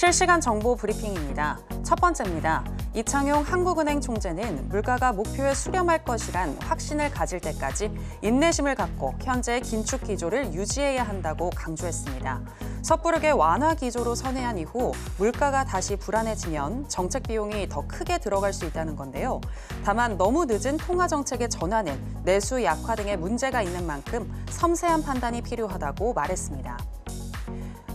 실시간 정보 브리핑입니다. 첫 번째입니다. 이창용 한국은행 총재는 물가가 목표에 수렴할 것이란 확신을 가질 때까지 인내심을 갖고 현재의 긴축 기조를 유지해야 한다고 강조했습니다. 섣부르게 완화 기조로 선회한 이후 물가가 다시 불안해지면 정책 비용이 더 크게 들어갈 수 있다는 건데요. 다만 너무 늦은 통화 정책의 전환은 내수 약화 등의 문제가 있는 만큼 섬세한 판단이 필요하다고 말했습니다.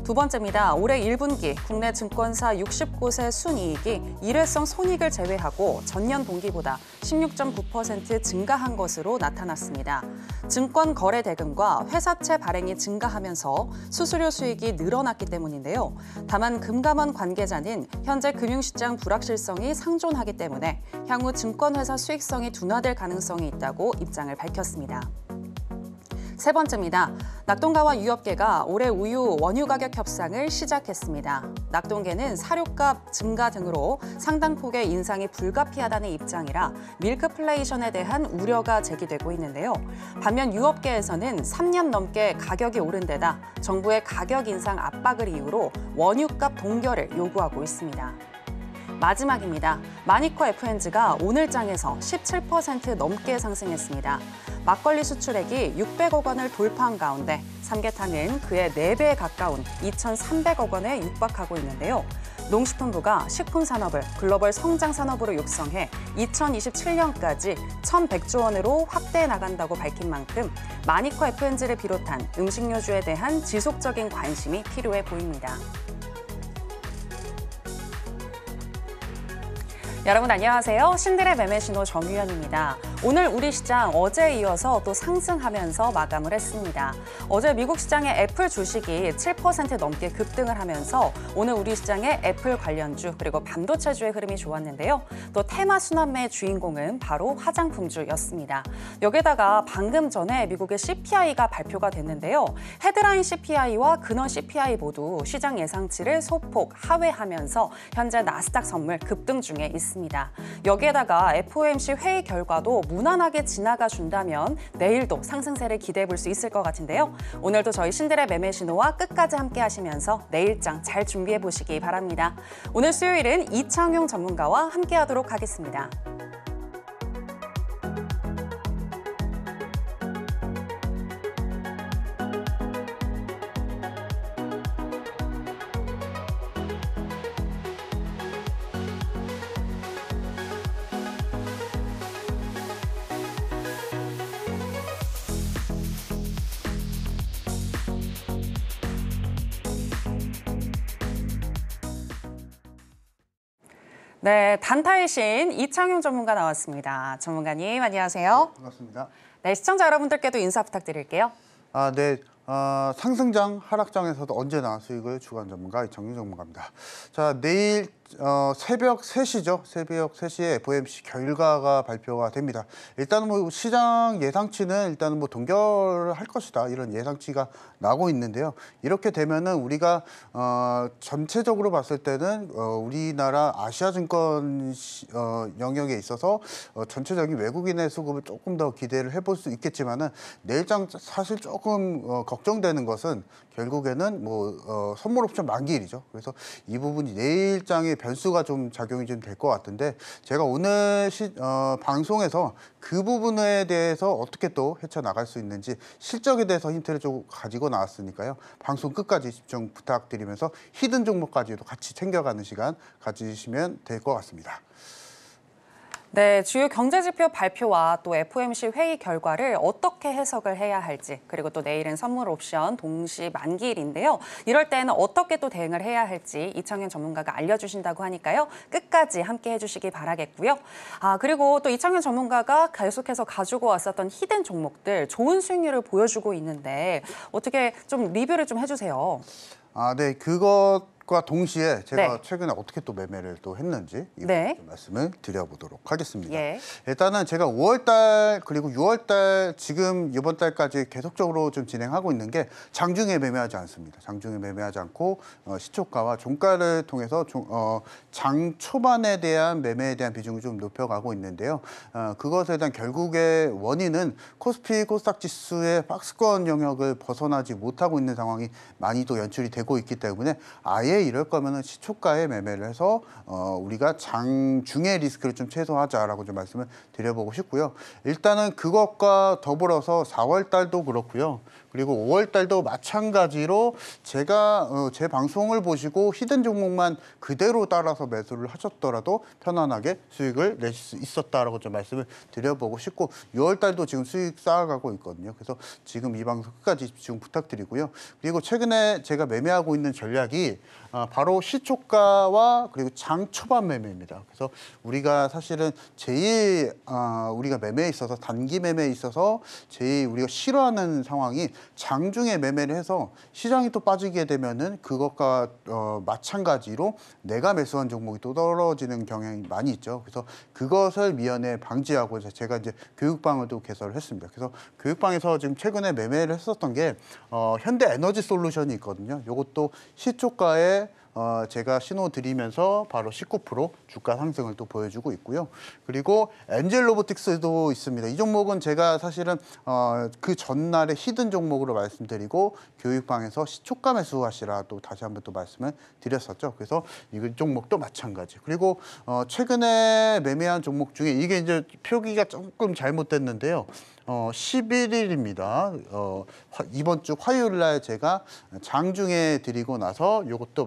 두 번째입니다. 올해 1분기 국내 증권사 60곳의 순이익이 일회성 손익을 제외하고 전년 동기보다 16.9% 증가한 것으로 나타났습니다. 증권 거래 대금과 회사채 발행이 증가하면서 수수료 수익이 늘어났기 때문인데요. 다만 금감원 관계자는 현재 금융시장 불확실성이 상존하기 때문에 향후 증권회사 수익성이 둔화될 가능성이 있다고 입장을 밝혔습니다. 세 번째입니다. 낙동가와 유업계가 올해 우유 원유 가격 협상을 시작했습니다. 낙동계는 사료값 증가 등으로 상당폭의 인상이 불가피하다는 입장이라 밀크플레이션에 대한 우려가 제기되고 있는데요. 반면 유업계에서는 3년 넘게 가격이 오른 데다 정부의 가격 인상 압박을 이유로 원유값 동결을 요구하고 있습니다. 마지막입니다. 마니커 F&G가 오늘장에서 17% 넘게 상승했습니다. 막걸리 수출액이 600억 원을 돌파한 가운데 삼계탕은 그의 4배 에 가까운 2,300억 원에 육박하고 있는데요. 농식품부가 식품산업을 글로벌 성장산업으로 육성해 2027년까지 1,100조 원으로 확대해 나간다고 밝힌 만큼 마니커 F&G를 비롯한 음식료주에 대한 지속적인 관심이 필요해 보입니다. 여러분 안녕하세요. 신들의 매매 신호 정유현입니다. 오늘 우리 시장 어제 에 이어서 또 상승하면서 마감을 했습니다. 어제 미국 시장의 애플 주식이 7% 넘게 급등을 하면서 오늘 우리 시장의 애플 관련주 그리고 반도체주의 흐름이 좋았는데요. 또 테마 순환매의 주인공은 바로 화장품주였습니다. 여기다가 에 방금 전에 미국의 CPI가 발표가 됐는데요. 헤드라인 CPI와 근원 CPI 모두 시장 예상치를 소폭 하회하면서 현재 나스닥 선물 급등 중에 있습니다. 있습니다. 여기에다가 FOMC 회의 결과도 무난하게 지나가 준다면 내일도 상승세를 기대해 볼 수 있을 것 같은데요. 오늘도 저희 신들의 매매 신호와 끝까지 함께 하시면서 내일장 잘 준비해 보시기 바랍니다. 오늘 수요일은 이창용 전문가와 함께 하도록 하겠습니다. 네, 단타의 신 이창용 전문가 나왔습니다. 전문가님 안녕하세요. 네, 반갑습니다. 네, 시청자 여러분들께도 인사 부탁드릴게요. 아, 네. 어, 상승장, 하락장에서도 언제나 수익을 주관 전문가 이창용 전문가입니다. 자, 내일 어, 새벽 3시죠. 새벽 3시에 FOMC 결과가 발표가 됩니다. 일단 은뭐 시장 예상치는 일단 은뭐 동결할 것이다. 이런 예상치가 나고 있는데요. 이렇게 되면은 우리가 어, 전체적으로 봤을 때는 어, 우리나라 아시아 증권 시, 어, 영역에 있어서 어, 전체적인 외국인의 수급을 조금 더 기대를 해볼 수 있겠지만은 내일장 사실 조금 어, 걱정되는 것은 결국에는 뭐 어, 선물옵션 만기일이죠. 그래서 이 부분이 내일장에 변수가 좀 작용이 좀 될 것 같은데 제가 오늘 시, 어, 방송에서 그 부분에 대해서 어떻게 또 헤쳐나갈 수 있는지 실적에 대해서 힌트를 좀 가지고 나왔으니까요. 방송 끝까지 집중 부탁드리면서 히든 종목까지도 같이 챙겨가는 시간 가지시면 될 것 같습니다. 네, 주요 경제지표 발표와 또 FOMC 회의 결과를 어떻게 해석을 해야 할지 그리고 또 내일은 선물 옵션 동시 만기일인데요. 이럴 때는 어떻게 또 대응을 해야 할지 이창현 전문가가 알려주신다고 하니까요. 끝까지 함께 해주시기 바라겠고요. 아 그리고 또 이창현 전문가가 계속해서 가지고 왔었던 히든 종목들 좋은 수익률을 보여주고 있는데 어떻게 좀 리뷰를 좀 해주세요. 아, 네, 그것 과 동시에 제가 네. 최근에 어떻게 또 매매를 또 했는지 네. 말씀을 드려보도록 하겠습니다. 예. 일단은 제가 5월달 그리고 6월달 지금 이번 달까지 계속적으로 좀 진행하고 있는 게 장중에 매매하지 않습니다. 장중에 매매하지 않고 어, 시초가와 종가를 통해서 어, 장 초반에 대한 매매에 대한 비중을 좀 높여가고 있는데요. 어, 그것에 대한 결국의 원인은 코스피 코스닥 지수의 박스권 영역을 벗어나지 못하고 있는 상황이 많이 또 연출이 되고 있기 때문에 아예 이럴 거면은 시초가에 매매를 해서 어, 우리가 장중의 리스크를 좀 최소화하자라고 좀 말씀을 드려보고 싶고요. 일단은 그것과 더불어서 4월 달도 그렇고요. 그리고 5월 달도 마찬가지로 제가 어, 제 방송을 보시고 히든 종목만 그대로 따라서 매수를 하셨더라도 편안하게 수익을 내실 수 있었다라고 좀 말씀을 드려보고 싶고 6월 달도 지금 수익 쌓아가고 있거든요. 그래서 지금 이 방송 끝까지 지금 부탁드리고요. 그리고 최근에 제가 매매하고 있는 전략이 아, 바로 시초가와 그리고 장 초반 매매입니다. 그래서 우리가 사실은 제일 아, 우리가 매매에 있어서 단기 매매에 있어서 제일 우리가 싫어하는 상황이 장중에 매매를 해서 시장이 또 빠지게 되면은 그것과 어, 마찬가지로 내가 매수한 종목이 또 떨어지는 경향이 많이 있죠. 그래서 그것을 미연에 방지하고 제가 이제 교육방을 또 개설을 했습니다. 그래서 교육방에서 지금 최근에 매매를 했었던 게 어, 현대 에너지 솔루션이 있거든요. 이것도 시초가에 어, 제가 신호 드리면서 바로 19% 주가 상승을 또 보여주고 있고요. 그리고 엔젤 로보틱스도 있습니다. 이 종목은 제가 사실은 어, 그 전날에 히든 종목으로 말씀드리고 교육방에서 시초가 매수하시라 또 다시 한번 또 말씀을 드렸었죠. 그래서 이 종목도 마찬가지. 그리고 어, 최근에 매매한 종목 중에 이게 이제 표기가 조금 잘못됐는데요. 어, 11일입니다. 어, 이번 주 화요일 날 제가 장중에 드리고 나서 이것도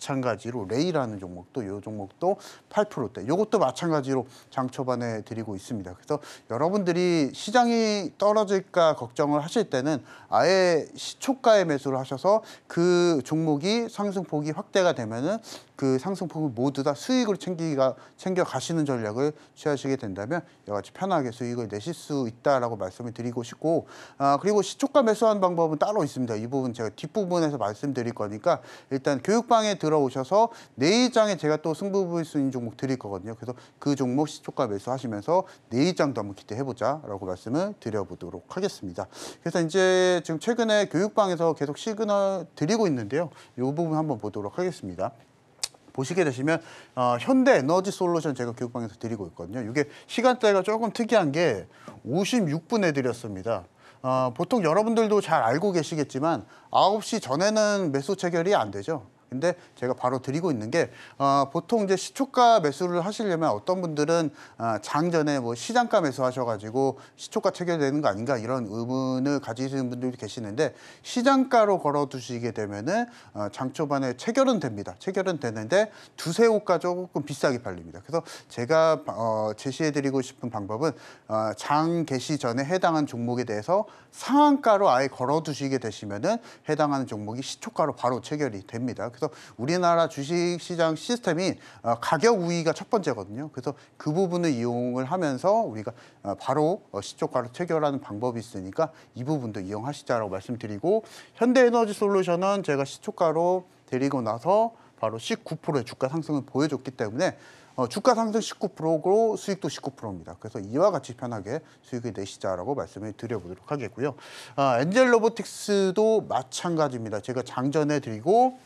마찬가지로 레이라는 종목도 이 종목도 8%대 이것도 마찬가지로 장 초반에 드리고 있습니다. 그래서 여러분들이 시장이 떨어질까 걱정을 하실 때는 아예 시초가에 매수를 하셔서 그 종목이 상승폭이 확대가 되면은 그 상승폭을 모두 다 수익을 챙기기가 챙겨 가시는 전략을 취하시게 된다면 이와 같이 편하게 수익을 내실 수 있다라고 말씀을 드리고 싶고 아 그리고 시초가 매수하는 방법은 따로 있습니다. 이 부분 제가 뒷부분에서 말씀드릴 거니까 일단 교육방에 들어오셔서 내일장에 제가 또 승부불순인 종목 드릴 거거든요. 그래서 그 종목 시초가 매수하시면서 내일장도 한번 기대해보자라고 말씀을 드려보도록 하겠습니다. 그래서 이제 지금 최근에 교육방에서 계속 시그널 드리고 있는데요. 이 부분 한번 보도록 하겠습니다. 보시게 되시면 어, 현대 에너지 솔루션 제가 교육방에서 드리고 있거든요. 이게 시간대가 조금 특이한 게 56분에 드렸습니다. 어, 보통 여러분들도 잘 알고 계시겠지만 9시 전에는 매수 체결이 안 되죠. 근데 제가 바로 드리고 있는 게 어, 보통 이제 시초가 매수를 하시려면 어떤 분들은 어, 장전에 뭐 시장가 매수하셔가지고 시초가 체결되는 거 아닌가 이런 의문을 가지시는 분들도 계시는데 시장가로 걸어두시게 되면은 어, 장 초반에 체결은 됩니다. 체결은 되는데 두세 호가 조금 비싸게 팔립니다. 그래서 제가 어, 제시해드리고 싶은 방법은 어, 장 개시 전에 해당한 종목에 대해서 상한가로 아예 걸어두시게 되시면은 해당하는 종목이 시초가로 바로 체결이 됩니다. 그래서 우리나라 주식시장 시스템이 어, 가격 우위가 첫 번째거든요. 그래서 그 부분을 이용을 하면서 우리가 어, 바로 어, 시초가로 체결하는 방법이 있으니까 이 부분도 이용하시자라고 말씀드리고 현대에너지 솔루션은 제가 시초가로 데리고 나서 바로 19%의 주가 상승을 보여줬기 때문에 어, 주가 상승 19%고 수익도 19%입니다. 그래서 이와 같이 편하게 수익을 내시자라고 말씀을 드려보도록 하겠고요. 아, 엔젤 로보틱스도 마찬가지입니다. 제가 장전해 드리고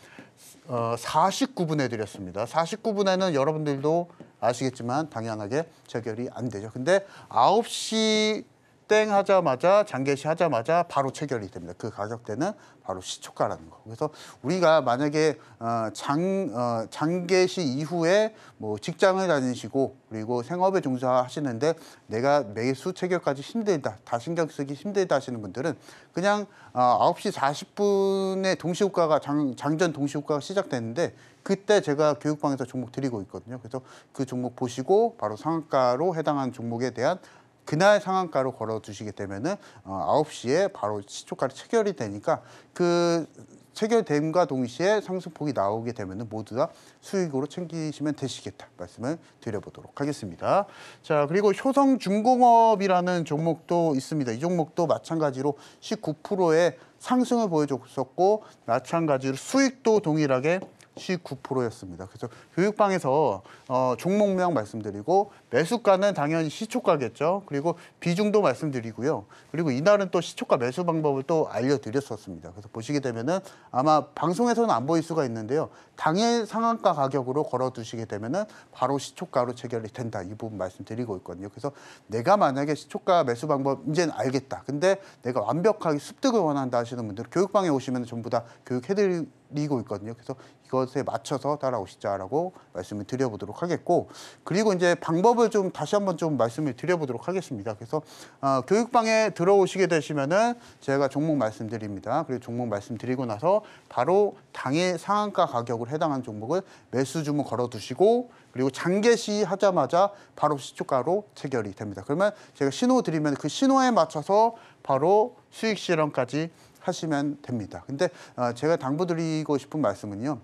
어, 49분 에드렸습니다 49분에는 여러분들도 아시겠지만 당연하게 재결이 안 되죠. 근데 9시 땡 하자마자 장개시 하자마자 바로 체결이 됩니다. 그 가격대는 바로 시초가라는 거. 그래서 우리가 만약에 어, 장 어, 장개시 이후에 뭐 직장을 다니시고 그리고 생업에 종사하시는데 내가 매수 체결까지 힘들다, 다 신경 쓰기 힘들다 하시는 분들은 그냥 어, 9시 40분에 동시효과가 장, 장전 동시효과가 시작되는데 그때 제가 교육방에서 종목 드리고 있거든요. 그래서 그 종목 보시고 바로 상한가로 해당한 종목에 대한 그날 상한가로 걸어두시게 되면은 어, 9시에 바로 시초가로 체결이 되니까 그 체결됨과 동시에 상승폭이 나오게 되면 은 모두 다 수익으로 챙기시면 되시겠다 말씀을 드려보도록 하겠습니다. 자 그리고 효성중공업이라는 종목도 있습니다. 이 종목도 마찬가지로 19%의 상승을 보여줬었고 마찬가지로 수익도 동일하게 19%였습니다. 그래서 교육방에서 어, 종목명 말씀드리고 매수가는 당연히 시초가겠죠. 그리고 비중도 말씀드리고요. 그리고 이날은 또 시초가 매수 방법을 또 알려드렸었습니다. 그래서 보시게 되면은 아마 방송에서는 안 보일 수가 있는데요. 당일 상한가 가격으로 걸어두시게 되면은 바로 시초가로 체결이 된다. 이 부분 말씀드리고 있거든요. 그래서 내가 만약에 시초가 매수 방법 이제는 알겠다. 근데 내가 완벽하게 습득을 원한다 하시는 분들 교육방에 오시면 전부 다 교육해드리 고 밀리고 있거든요. 그래서 이것에 맞춰서 따라오시자라고 말씀을 드려보도록 하겠고 그리고 이제 방법을 좀 다시 한번 좀 말씀을 드려보도록 하겠습니다. 그래서 어, 교육방에 들어오시게 되시면은 제가 종목 말씀드립니다. 그리고 종목 말씀드리고 나서 바로 당일 상한가 가격을 해당한 종목을 매수 주문 걸어두시고 그리고 장개시 하자마자 바로 시초가로 체결이 됩니다. 그러면 제가 신호 드리면 그 신호에 맞춰서 바로 수익 실험까지 하시면 됩니다. 근데 어, 제가 당부드리고 싶은 말씀은요.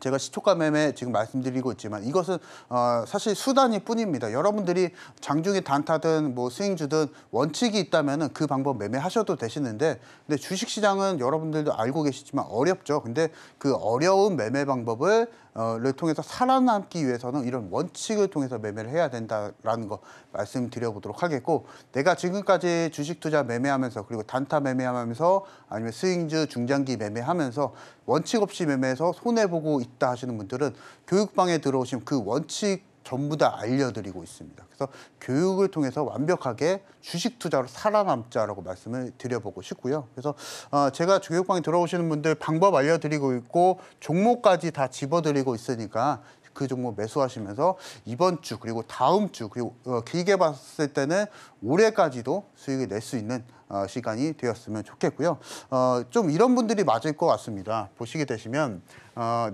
제가 시초가 매매 지금 말씀드리고 있지만 이것은 어, 사실 수단이 뿐입니다. 여러분들이 장중에 단타든 뭐 스윙주든 원칙이 있다면 그 방법 매매하셔도 되시는데 근데 주식시장은 여러분들도 알고 계시지만 어렵죠. 근데 그 어려운 매매 방법을 어를 통해서 살아남기 위해서는 이런 원칙을 통해서 매매를 해야 된다라는 거 말씀드려보도록 하겠고 내가 지금까지 주식 투자 매매하면서 그리고 단타 매매하면서 아니면 스윙즈 중장기 매매하면서 원칙 없이 매매해서 손해보고 있다 하시는 분들은 교육방에 들어오시면 그 원칙 전부 다 알려드리고 있습니다. 그래서 교육을 통해서 완벽하게 주식 투자로 살아남자라고 말씀을 드려보고 싶고요. 그래서 어, 제가 교육방에 들어오시는 분들 방법 알려드리고 있고 종목까지 다 집어드리고 있으니까 그 종목 매수하시면서 이번 주 그리고 다음 주 그리고 어, 길게 봤을 때는 올해까지도 수익을 낼 수 있는 어, 시간이 되었으면 좋겠고요. 좀 이런 분들이 맞을 것 같습니다. 보시게 되시면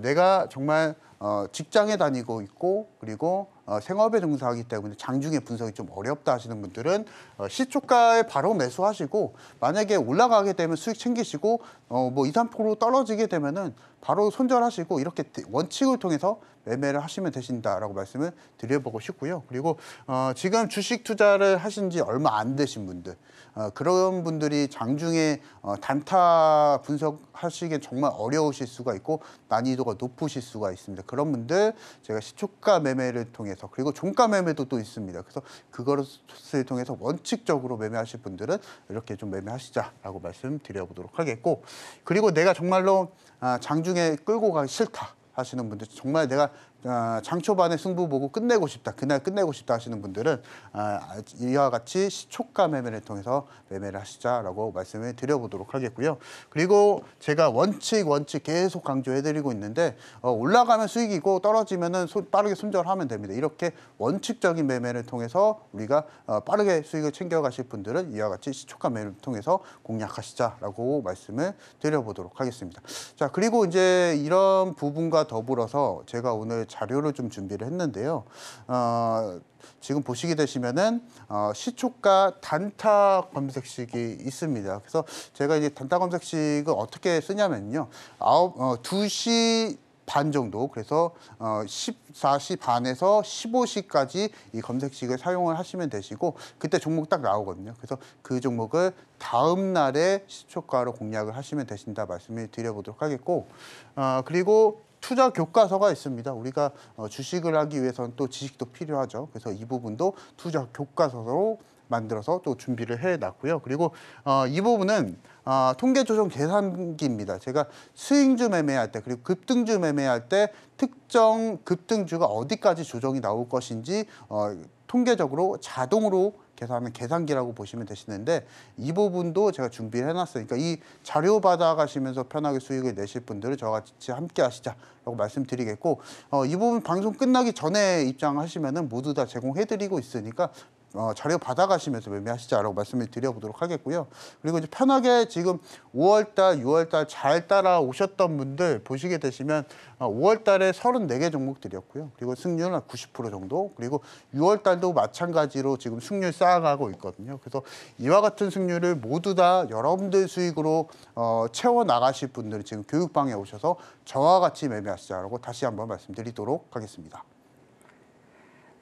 내가 정말 어, 직장에 다니고 있고 그리고 어, 생업에 종사하기 때문에 장중에 분석이 좀 어렵다 하시는 분들은 어, 시초가에 바로 매수하시고 만약에 올라가게 되면 수익 챙기시고 어, 뭐 2, 3% 떨어지게 되면은 바로 손절하시고 이렇게 원칙을 통해서 매매를 하시면 되신다라고 말씀을 드려보고 싶고요. 그리고 어, 지금 주식 투자를 하신 지 얼마 안 되신 분들 어, 그런 분들이 장중에 어, 단타 분석하시기엔 정말 어려우실 수가 있고 난이도가 높으실 수가 있습니다. 그런 분들 제가 시초가 매매를 통해 통해서 그리고 종가 매매도 또 있습니다. 그래서 그것을 통해서 원칙적으로 매매하실 분들은 이렇게 좀 매매하시자라고 말씀드려보도록 하겠고 그리고 내가 정말로 아, 장중에 끌고 가기 싫다 하시는 분들 정말 내가 아, 장초반에 승부 보고 끝내고 싶다, 그날 끝내고 싶다 하시는 분들은 아, 이와 같이 시초가 매매를 통해서 매매를 하시자라고 말씀을 드려보도록 하겠고요. 그리고 제가 원칙, 원칙 계속 강조해드리고 있는데 어, 올라가면 수익이고 떨어지면 은 빠르게 손절하면 됩니다. 이렇게 원칙적인 매매를 통해서 우리가 어, 빠르게 수익을 챙겨가실 분들은 이와 같이 시초가 매매를 통해서 공략하시자라고 말씀을 드려보도록 하겠습니다. 자 그리고 이제 이런 부분과 더불어서 제가 오늘 자료를 좀 준비를 했는데요. 어, 지금 보시게 되시면은 어, 시초가 단타 검색식이 있습니다. 그래서 제가 이제 단타 검색식을 어떻게 쓰냐면요. 아홉 어, 2시 반 정도 그래서 어 14시 반에서 15시까지 이 검색식을 사용을 하시면 되시고 그때 종목 딱 나오거든요. 그래서 그 종목을 다음 날에 시초가로 공략을 하시면 되신다 말씀을 드려보도록 하겠고 어 그리고 투자 교과서가 있습니다. 우리가 어, 주식을 하기 위해서는 또 지식도 필요하죠. 그래서 이 부분도 투자 교과서로 만들어서 또 준비를 해놨고요. 그리고 어, 이 부분은 어, 통계조정 계산기입니다. 제가 스윙주 매매할 때 그리고 급등주 매매할 때 특정 급등주가 어디까지 조정이 나올 것인지 어, 통계적으로 자동으로 계산하는 계산기라고 보시면 되시는데 이 부분도 제가 준비를 해놨으니까 이 자료 받아가시면서 편하게 수익을 내실 분들은 저와 같이 함께 하시자라고 말씀드리겠고 어, 이 부분 방송 끝나기 전에 입장하시면 은 모두 다 제공해드리고 있으니까 어, 자료 받아가시면서 매매하시자라고 말씀을 드려보도록 하겠고요. 그리고 이제 편하게 지금 5월달, 6월달 잘 따라오셨던 분들 보시게 되시면 5월달에 어, 34개 종목들이었고요. 그리고 승률은 90% 정도. 그리고 6월달도 마찬가지로 지금 승률 쌓아가고 있거든요. 그래서 이와 같은 승률을 모두 다 여러분들 수익으로 어, 채워 나가실 분들이 지금 교육방에 오셔서 저와 같이 매매하시자라고 다시 한번 말씀드리도록 하겠습니다.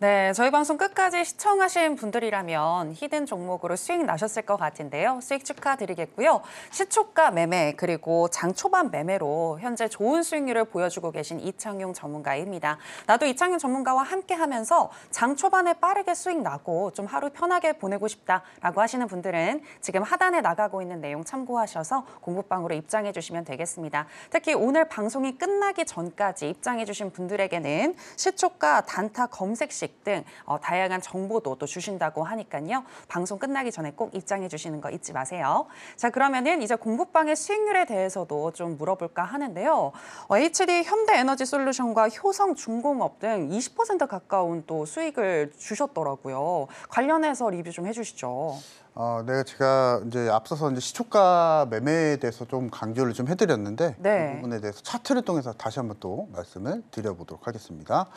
네, 저희 방송 끝까지 시청하신 분들이라면 히든 종목으로 수익 나셨을 것 같은데요. 수익 축하드리겠고요. 시초가 매매 그리고 장 초반 매매로 현재 좋은 수익률을 보여주고 계신 이창용 전문가입니다. 나도 이창용 전문가와 함께하면서 장 초반에 빠르게 수익 나고 좀 하루 편하게 보내고 싶다라고 하시는 분들은 지금 하단에 나가고 있는 내용 참고하셔서 공부방으로 입장해 주시면 되겠습니다. 특히 오늘 방송이 끝나기 전까지 입장해 주신 분들에게는 시초가 단타 검색시 소식 등 어, 다양한 정보도 또 주신다고 하니까요. 방송 끝나기 전에 꼭 입장해 주시는 거 잊지 마세요. 자 그러면은 이제 공부방의 수익률에 대해서도 좀 물어볼까 하는데요. 어, HD 현대에너지솔루션과 효성중공업 등 20% 가까운 또 수익을 주셨더라고요. 관련해서 리뷰 좀 해주시죠. 어, 내가 네, 제가 이제 앞서서 이제 시초가 매매에 대해서 좀 강조를 좀 해드렸는데 네. 이 그 부분에 대해서 차트를 통해서 다시 한번 또 말씀을 드려보도록 하겠습니다.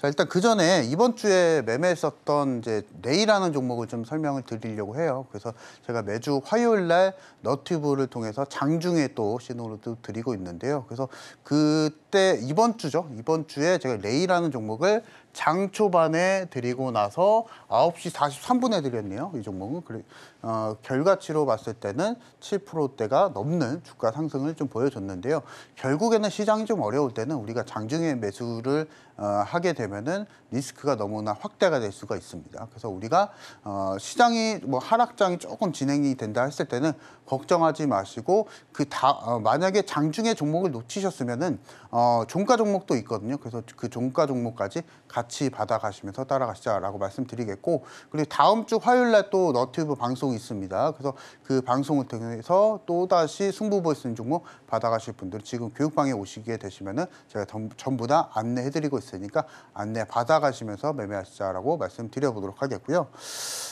자 일단 그 전에 이번 주에 매매했었던 이제 레이라는 종목을 좀 설명을 드리려고 해요. 그래서 제가 매주 화요일 날 너튜브를 통해서 장중에 또 신호를 또 드리고 있는데요. 그래서 그때 이번 주죠. 이번 주에 제가 레이라는 종목을 장 초반에 드리고 나서 9시 43분에 드렸네요. 이 종목은. 그래, 어, 결과치로 봤을 때는 7%대가 넘는 주가 상승을 좀 보여줬는데요. 결국에는 시장이 좀 어려울 때는 우리가 장중에 매수를 어, 하게 되면은 리스크가 너무나 확대가 될 수가 있습니다. 그래서 우리가 어, 시장이 뭐 하락장이 조금 진행이 된다 했을 때는 걱정하지 마시고 그다 어, 만약에 장중에 종목을 놓치셨으면은 어, 종가 종목도 있거든요. 그래서 그 종가 종목까지 같이 받아가시면서 따라가시자라고 말씀드리겠고 그리고 다음 주 화요일 날또 너튜브 방송 방송이 있습니다. 그래서 그 방송을 통해서 또다시 승부볼 수 있는 종목 받아가실 분들 지금 교육방에 오시게 되시면은 제가 전부 다 안내해드리고 있으니까 안내 받아가시면서 매매하시자라고 말씀드려보도록 하겠고요.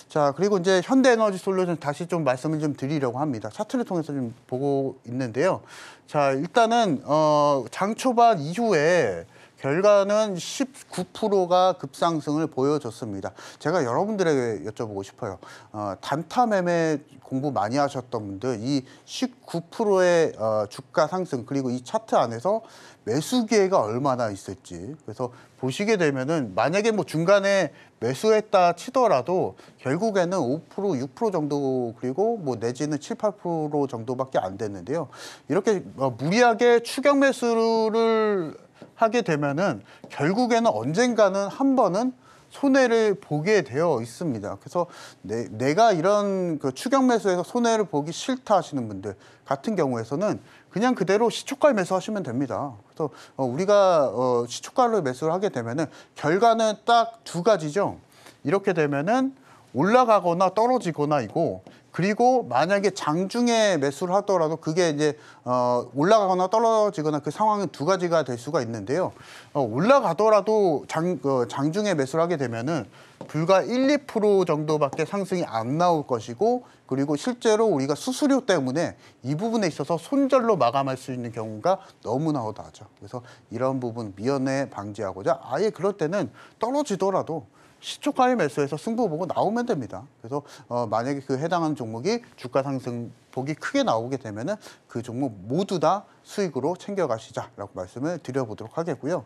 자, 그리고 이제 현대에너지 솔루션 다시 좀 말씀을 좀 드리려고 합니다. 차트를 통해서 좀 보고 있는데요. 자, 일단은, 어, 장 초반 이후에 결과는 19%가 급상승을 보여줬습니다. 제가 여러분들에게 여쭤보고 싶어요. 어, 단타 매매 공부 많이 하셨던 분들 이 19%의 어, 주가 상승 그리고 이 차트 안에서 매수 기회가 얼마나 있을지 그래서 보시게 되면은 만약에 뭐 중간에 매수했다 치더라도 결국에는 5% 6% 정도 그리고 뭐 내지는 7, 8% 정도밖에 안 됐는데요. 이렇게 어, 무리하게 추격 매수를 하게 되면은 결국에는 언젠가는 한 번은 손해를 보게 되어 있습니다. 그래서 내, 가 이런 그 추격 매수에서 손해를 보기 싫다 하시는 분들 같은 경우에서는 그냥 그대로 시초가 매수하시면 됩니다. 그래서 어, 우리가 어, 시초가로 매수를 하게 되면은 결과는 딱 두 가지죠. 이렇게 되면은 올라가거나 떨어지거나 이고 그리고 만약에 장중에 매수를 하더라도 그게 이제 어 올라가거나 떨어지거나 그 상황은 두 가지가 될 수가 있는데요. 어 올라가더라도 장 그 장중에 매수를 하게 되면은 불과 1, 2% 정도밖에 상승이 안 나올 것이고 그리고 실제로 우리가 수수료 때문에 이 부분에 있어서 손절로 마감할 수 있는 경우가 너무나 허다하죠. 그래서 이런 부분 미연에 방지하고자 아예 그럴 때는 떨어지더라도 시초가의 매수에서 승부 보고 나오면 됩니다. 그래서 어, 만약에 그 해당하는 종목이 주가 상승폭이 크게 나오게 되면 그 종목 모두 다 수익으로 챙겨가시자라고 말씀을 드려보도록 하겠고요.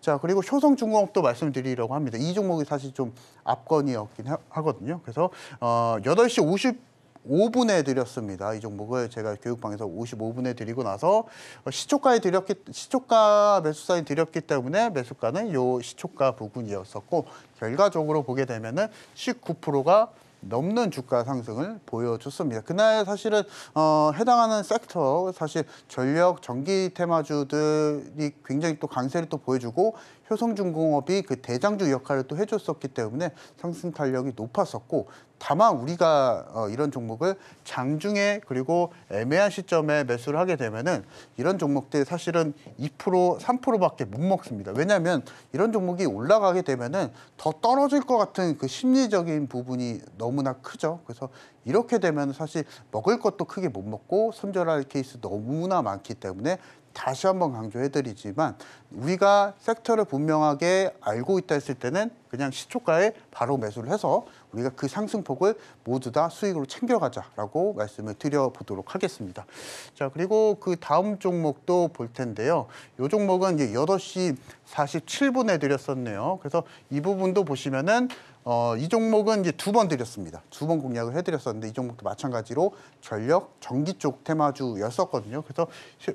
자 그리고 효성중공업도 말씀드리려고 합니다. 이 종목이 사실 좀 압권이었긴 하, 거든요 그래서 어, 8시 50 55분에 드렸습니다. 이 종목을 제가 교육방에서 55분에 드리고 나서 시초가에 드렸기 시초가 매수사에 드렸기 때문에 매수가는 요 시초가 부분이었었고 결과적으로 보게 되면은 19%가 넘는 주가 상승을 보여줬습니다. 그날 사실은 어, 해당하는 섹터 사실 전력 전기 테마주들이 굉장히 또 강세를 또 보여주고 효성중공업이 그 대장주 역할을 또 해줬었기 때문에 상승 탄력이 높았었고 다만 우리가 어, 이런 종목을 장중에 그리고 애매한 시점에 매수를 하게 되면은 이런 종목들 사실은 2% 3%밖에 못 먹습니다. 왜냐하면 이런 종목이 올라가게 되면은 더 떨어질 것 같은 그 심리적인 부분이 너무나 크죠. 그래서 이렇게 되면 사실 먹을 것도 크게 못 먹고 손절할 케이스 너무나 많기 때문에 다시 한번 강조해드리지만 우리가 섹터를 분명하게 알고 있다 했을 때는 그냥 시초가에 바로 매수를 해서 우리가 그 상승폭을 모두 다 수익으로 챙겨가자라고 말씀을 드려보도록 하겠습니다. 자, 그리고 그 다음 종목도 볼 텐데요. 이 종목은 이제 8시 47분에 드렸었네요. 그래서 이 부분도 보시면은 어, 이 종목은 이제 두 번 드렸습니다. 두 번 공략을 해드렸었는데 이 종목도 마찬가지로 전력, 전기 쪽 테마주였었거든요. 그래서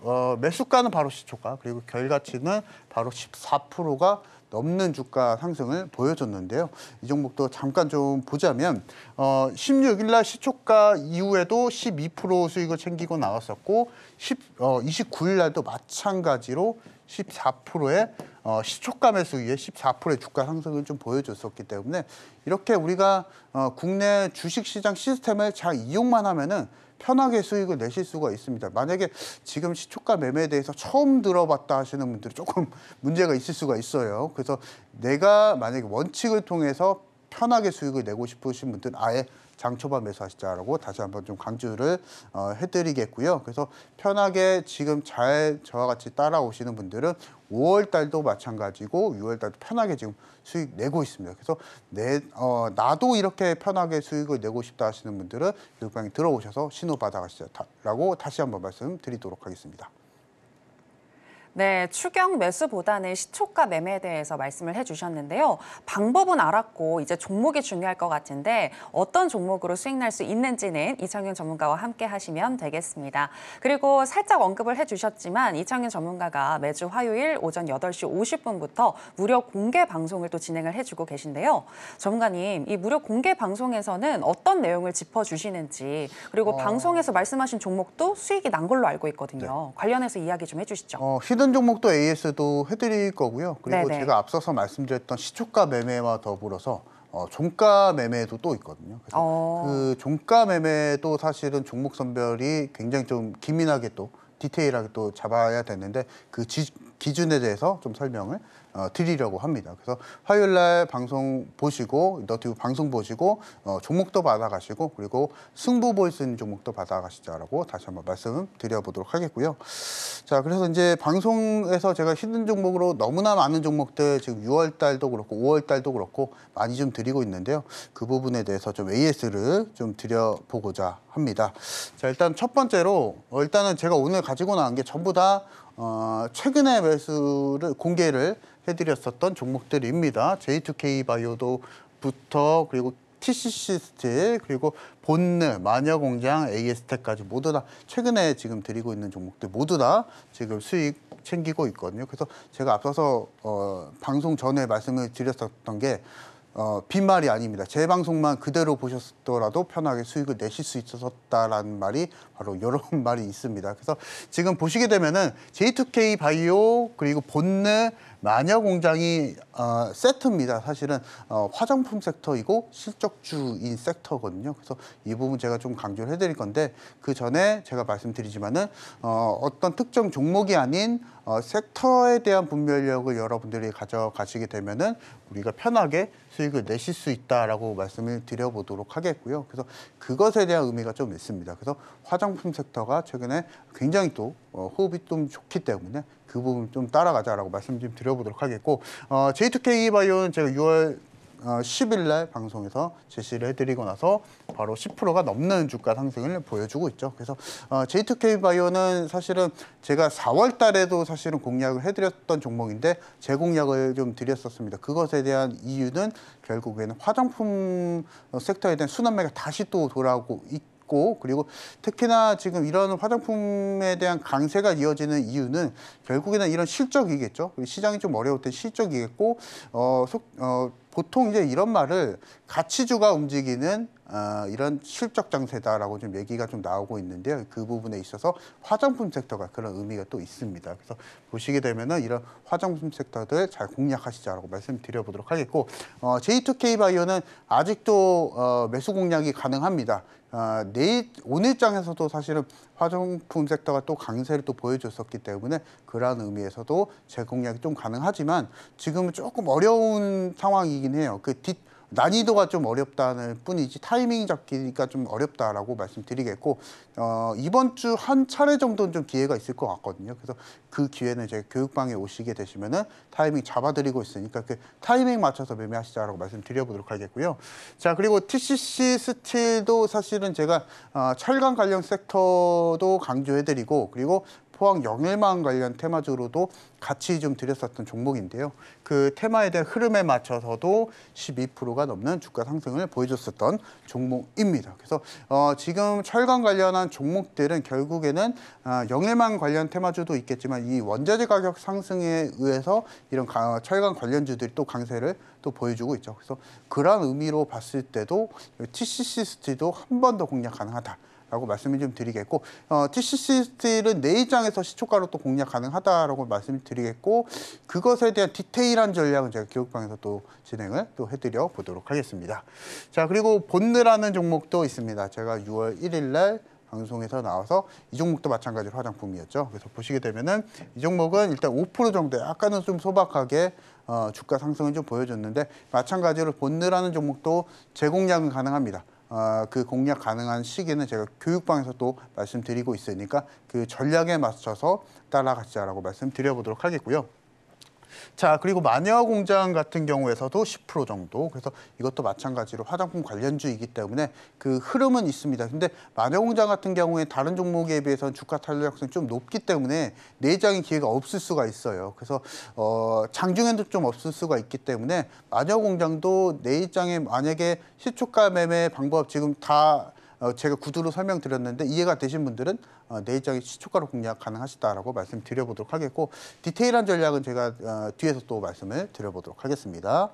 어, 매수가는 바로 시초가 그리고 결과치는 바로 14%가 넘는 주가 상승을 보여줬는데요. 이 종목도 잠깐 좀 보자면 어, 16일 날 시초가 이후에도 12% 수익을 챙기고 나왔었고 10, 어, 29일 날도 마찬가지로 14%의 어, 시초감에서 위해 14%의 주가 상승을 좀 보여줬었기 때문에 이렇게 우리가 어, 국내 주식시장 시스템을 잘 이용만 하면은 편하게 수익을 내실 수가 있습니다. 만약에 지금 시초가 매매에 대해서 처음 들어봤다 하시는 분들이 조금 문제가 있을 수가 있어요. 그래서 내가 만약에 원칙을 통해서 편하게 수익을 내고 싶으신 분들은 아예 장초반 매수하시자라고 다시 한번 좀 강조를 어, 해드리겠고요. 그래서 편하게 지금 잘 저와 같이 따라오시는 분들은 5월 달도 마찬가지고 6월 달도 편하게 지금 수익 내고 있습니다. 그래서 내, 어, 나도 이렇게 편하게 수익을 내고 싶다 하시는 분들은 교육방에 들어오셔서 신호 받아가시라고 자 다시 한번 말씀드리도록 하겠습니다. 네, 추경 매수보다는 시초가 매매에 대해서 말씀을 해주셨는데요. 방법은 알았고 이제 종목이 중요할 것 같은데 어떤 종목으로 수익 날 수 있는지는 이창윤 전문가와 함께 하시면 되겠습니다. 그리고 살짝 언급을 해주셨지만 이창윤 전문가가 매주 화요일 오전 8시 50분부터 무료 공개 방송을 또 진행을 해주고 계신데요. 전문가님, 이 무료 공개 방송에서는 어떤 내용을 짚어주시는지 그리고 어... 방송에서 말씀하신 종목도 수익이 난 걸로 알고 있거든요. 네. 관련해서 이야기 좀 해주시죠. 어, 히든 다른 종목도 AS도 해드릴 거고요. 그리고 네네. 제가 앞서서 말씀드렸던 시초가 매매와 더불어서 어, 종가 매매도 또 있거든요. 그래서 어... 그 종가 매매도 사실은 종목 선별이 굉장히 좀 기민하게 또 디테일하게 또 잡아야 되는데 그 지, 기준에 대해서 좀 설명을 어, 드리려고 합니다. 그래서 화요일 날 방송 보시고 너튜브 방송 보시고 어, 종목도 받아가시고 그리고 승부 볼 수 있는 종목도 받아가시자라고 다시 한번 말씀드려보도록 하겠고요. 자 그래서 이제 방송에서 제가 히든 종목으로 너무나 많은 종목들 지금 6월 달도 그렇고 5월 달도 그렇고 많이 좀 드리고 있는데요. 그 부분에 대해서 좀 AS를 좀 드려보고자 합니다. 자 일단 첫 번째로 어, 일단은 제가 오늘 가지고 나온 게 전부 다 어, 최근의 매수를 공개를 해드렸었던 종목들입니다. J2K 바이오도 부터 그리고 TCC 스틸 그리고 본느, 마녀공장, AS텍까지 모두 다 최근에 지금 드리고 있는 종목들 모두 다 지금 수익 챙기고 있거든요. 그래서 제가 앞서서 어, 방송 전에 말씀을 드렸었던 게 어, 빈말이 아닙니다. 제 방송만 그대로 보셨더라도 편하게 수익을 내실 수 있었다라는 말이 바로 여런 말이 있습니다. 그래서 지금 보시게 되면은 J2K 바이오 그리고 본느 마녀 공장이 어, 세트입니다. 사실은 어, 화장품 섹터이고 실적주인 섹터거든요. 그래서 이 부분 제가 좀 강조를 해드릴 건데 그 전에 제가 말씀드리지만은 어, 어떤 특정 종목이 아닌 어, 섹터에 대한 분별력을 여러분들이 가져가시게 되면은 우리가 편하게 수익을 내실 수 있다라고 말씀을 드려보도록 하겠고요. 그래서 그것에 대한 의미가 좀 있습니다. 그래서 화장품 섹터가 최근에 굉장히 또 어, 호흡이 좀 좋기 때문에 그 부분 좀 따라가자라고 말씀 좀 드려보도록 하겠고 어, J2K 바이오는 제가 6월 어, 10일 날 방송에서 제시를 해드리고 나서 바로 10%가 넘는 주가 상승을 보여주고 있죠. 그래서 어, J2K 바이오는 사실은 제가 4월 달에도 사실은 공략을 해드렸던 종목인데 재공략을 좀 드렸었습니다. 그것에 대한 이유는 결국에는 화장품 어, 섹터에 대한 순환매가 다시 또 돌아오고 있기 있고 그리고 특히나 지금 이런 화장품에 대한 강세가 이어지는 이유는 결국에는 이런 실적이겠죠. 시장이 좀 어려울 때 실적이겠고 어, 속, 어, 보통 이제 이런 말을 가치주가 움직이는 어, 이런 실적 장세다라고 좀 얘기가 좀 나오고 있는데요. 그 부분에 있어서 화장품 섹터가 그런 의미가 또 있습니다. 그래서 보시게 되면은 이런 화장품 섹터들 잘 공략하시자라고 말씀드려보도록 하겠고 어, J2K 바이오는 아직도 어, 매수 공략이 가능합니다. 아, 내 오늘 장에서도 사실은 화장품 섹터가 또 강세를 또 보여줬었기 때문에 그러한 의미에서도 제 공략이 좀 가능하지만 지금은 조금 어려운 상황이긴 해요. 그뒷 난이도가 좀 어렵다는 뿐이지 타이밍 잡기가 좀 어렵다라고 말씀드리겠고 어, 이번 주 한 차례 정도는 좀 기회가 있을 것 같거든요. 그래서 그 기회는 이제 교육방에 오시게 되시면은 타이밍 잡아드리고 있으니까 그 타이밍 맞춰서 매매하시자라고 말씀드려보도록 하겠고요. 자 그리고 TCC 스틸도 사실은 제가 어, 철강 관련 섹터도 강조해드리고 그리고 포항 영일망 관련 테마주로도 같이 좀 드렸었던 종목인데요. 그 테마에 대한 흐름에 맞춰서도 12%가 넘는 주가 상승을 보여줬었던 종목입니다. 그래서 어, 지금 철강 관련한 종목들은 결국에는 어, 영일만 관련 테마주도 있겠지만 이 원자재 가격 상승에 의해서 이런 가, 철강 관련주들이 또 강세를 또 보여주고 있죠. 그래서 그런 의미로 봤을 때도 TCC 스틸도 한 번 더 공략 가능하다. 라고 말씀을 좀 드리겠고 어, TCC 스틸은 내입장에서 시초가로 또 공략 가능하다라고 말씀드리겠고 을 그것에 대한 디테일한 전략은 제가 교육방에서 또 진행을 또 해드려 보도록 하겠습니다. 자 그리고 본드라는 종목도 있습니다. 제가 6월 1일날 방송에서 나와서 이 종목도 마찬가지로 화장품이었죠. 그래서 보시게 되면은 이 종목은 일단 5% 정도 약간은 좀 소박하게 어, 주가 상승을 좀 보여줬는데 마찬가지로 본드라는 종목도 재공략은 가능합니다. 어, 그 공략 가능한 시기는 제가 교육방에서 또 말씀드리고 있으니까 그 전략에 맞춰서 따라가자라고 말씀드려보도록 하겠고요. 자, 그리고 마녀 공장 같은 경우에서도 10% 정도. 그래서 이것도 마찬가지로 화장품 관련주이기 때문에 그 흐름은 있습니다. 근데 마녀 공장 같은 경우에 다른 종목에 비해서는 주가 탄력성이 좀 높기 때문에 내장의 기회가 없을 수가 있어요. 그래서 어, 장중에도 좀 없을 수가 있기 때문에 마녀 공장도 내장에 만약에 시초가 매매 방법 지금 다 어, 제가 구두로 설명드렸는데 이해가 되신 분들은 어, 내일장에 시초가로 공략 가능하시다라고 말씀드려보도록 하겠고 디테일한 전략은 제가 어, 뒤에서 또 말씀을 드려보도록 하겠습니다.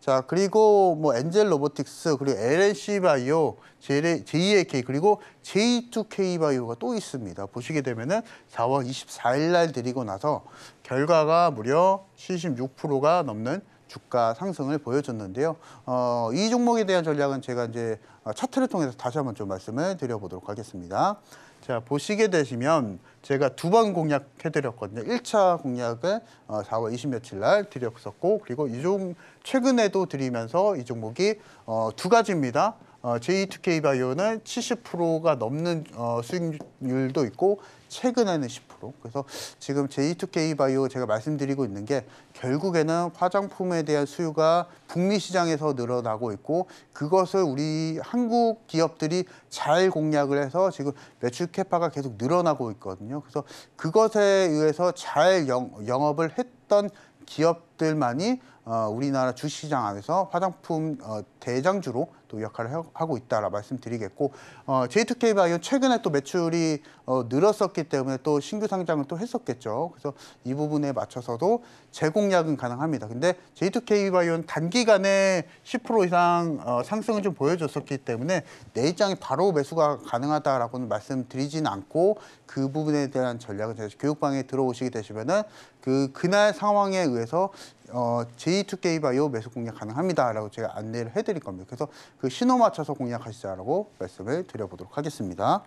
자 그리고 뭐 엔젤 로보틱스 그리고 LNC 바이오 JAK 그리고 J2K 바이오가 또 있습니다. 보시게 되면은 4월 24일 날 드리고 나서 결과가 무려 76%가 넘는 주가 상승을 보여줬는데요. 어, 이 종목에 대한 전략은 제가 이제 어, 차트를 통해서 다시 한번 좀 말씀을 드려보도록 하겠습니다. 자, 보시게 되시면 제가 두 번 공략해드렸거든요. 1차 공략은 4월 어, 20 며칠 날 드렸었고, 그리고 이 종, 최근에도 드리면서 이 종목이 어, 두 가지입니다. 어, J2K 바이오는 70%가 넘는 어, 수익률도 있고 최근에는 10%. 그래서 지금 J2K 바이오 제가 말씀드리고 있는 게 결국에는 화장품에 대한 수요가 북미 시장에서 늘어나고 있고 그것을 우리 한국 기업들이 잘 공략을 해서 지금 매출 캐파가 계속 늘어나고 있거든요. 그래서 그것에 의해서 잘 영, 영업을 했던 기업들만이 어, 우리나라 주시장 안에서 화장품 어, 대장주로 또 역할을 하고 있다라 말씀드리겠고 어, J2K 바이오 최근에 또 매출이 어, 늘었었기 때문에 또 신규 상장을 또 했었겠죠. 그래서 이 부분에 맞춰서도 재공략은 가능합니다. 근데 J2K 바이오는 단기간에 10% 이상 어, 상승을 좀 보여줬었기 때문에 내장이 바로 매수가 가능하다라고는 말씀드리진 않고 그 부분에 대한 전략은 교육방에 들어오시게 되시면은 그 그날 상황에 의해서 어, J2K 바이오 매수 공략 가능합니다라고 제가 안내를 해드릴 겁니다. 그래서 그 신호 맞춰서 공략하시자라고 말씀을 드려보도록 하겠습니다.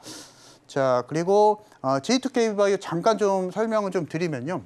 자, 그리고 어, J2K 바이오 잠깐 좀 설명을 좀 드리면요.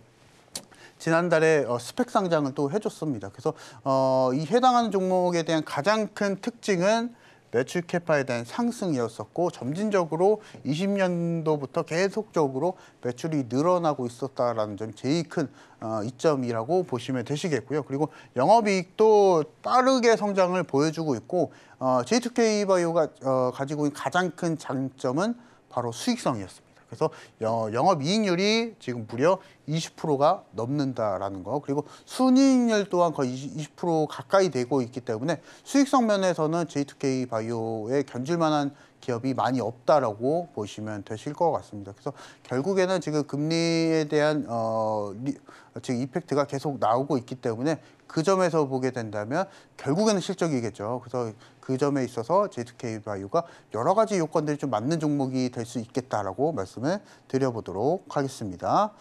지난달에 어, 스펙 상장을 또 해줬습니다. 그래서 어, 이 해당하는 종목에 대한 가장 큰 특징은 매출 캐파에 대한 상승이었었고 점진적으로 20년도부터 계속적으로 매출이 늘어나고 있었다라는 점이 제일 큰 어, 이점이라고 보시면 되시겠고요. 그리고 영업이익도 빠르게 성장을 보여주고 있고 어, J2K 바이오가 어, 가지고 있는 가장 큰 장점은 바로 수익성이었습니다. 그래서 영업 이익률이 지금 무려 20%가 넘는다라는 거. 그리고 순이익률 또한 거의 20% 가까이 되고 있기 때문에 수익성 면에서는 J2K 바이오에 견줄만한 기업이 많이 없다라고 보시면 되실 것 같습니다. 그래서 결국에는 지금 금리에 대한 어 리, 지금 이펙트가 계속 나오고 있기 때문에 그 점에서 보게 된다면 결국에는 실적이겠죠. 그래서 그 점에 있어서 j k 바이오가 여러 가지 요건들이 좀 맞는 종목이 될 수 있겠다라고 말씀을 드려보도록 하겠습니다.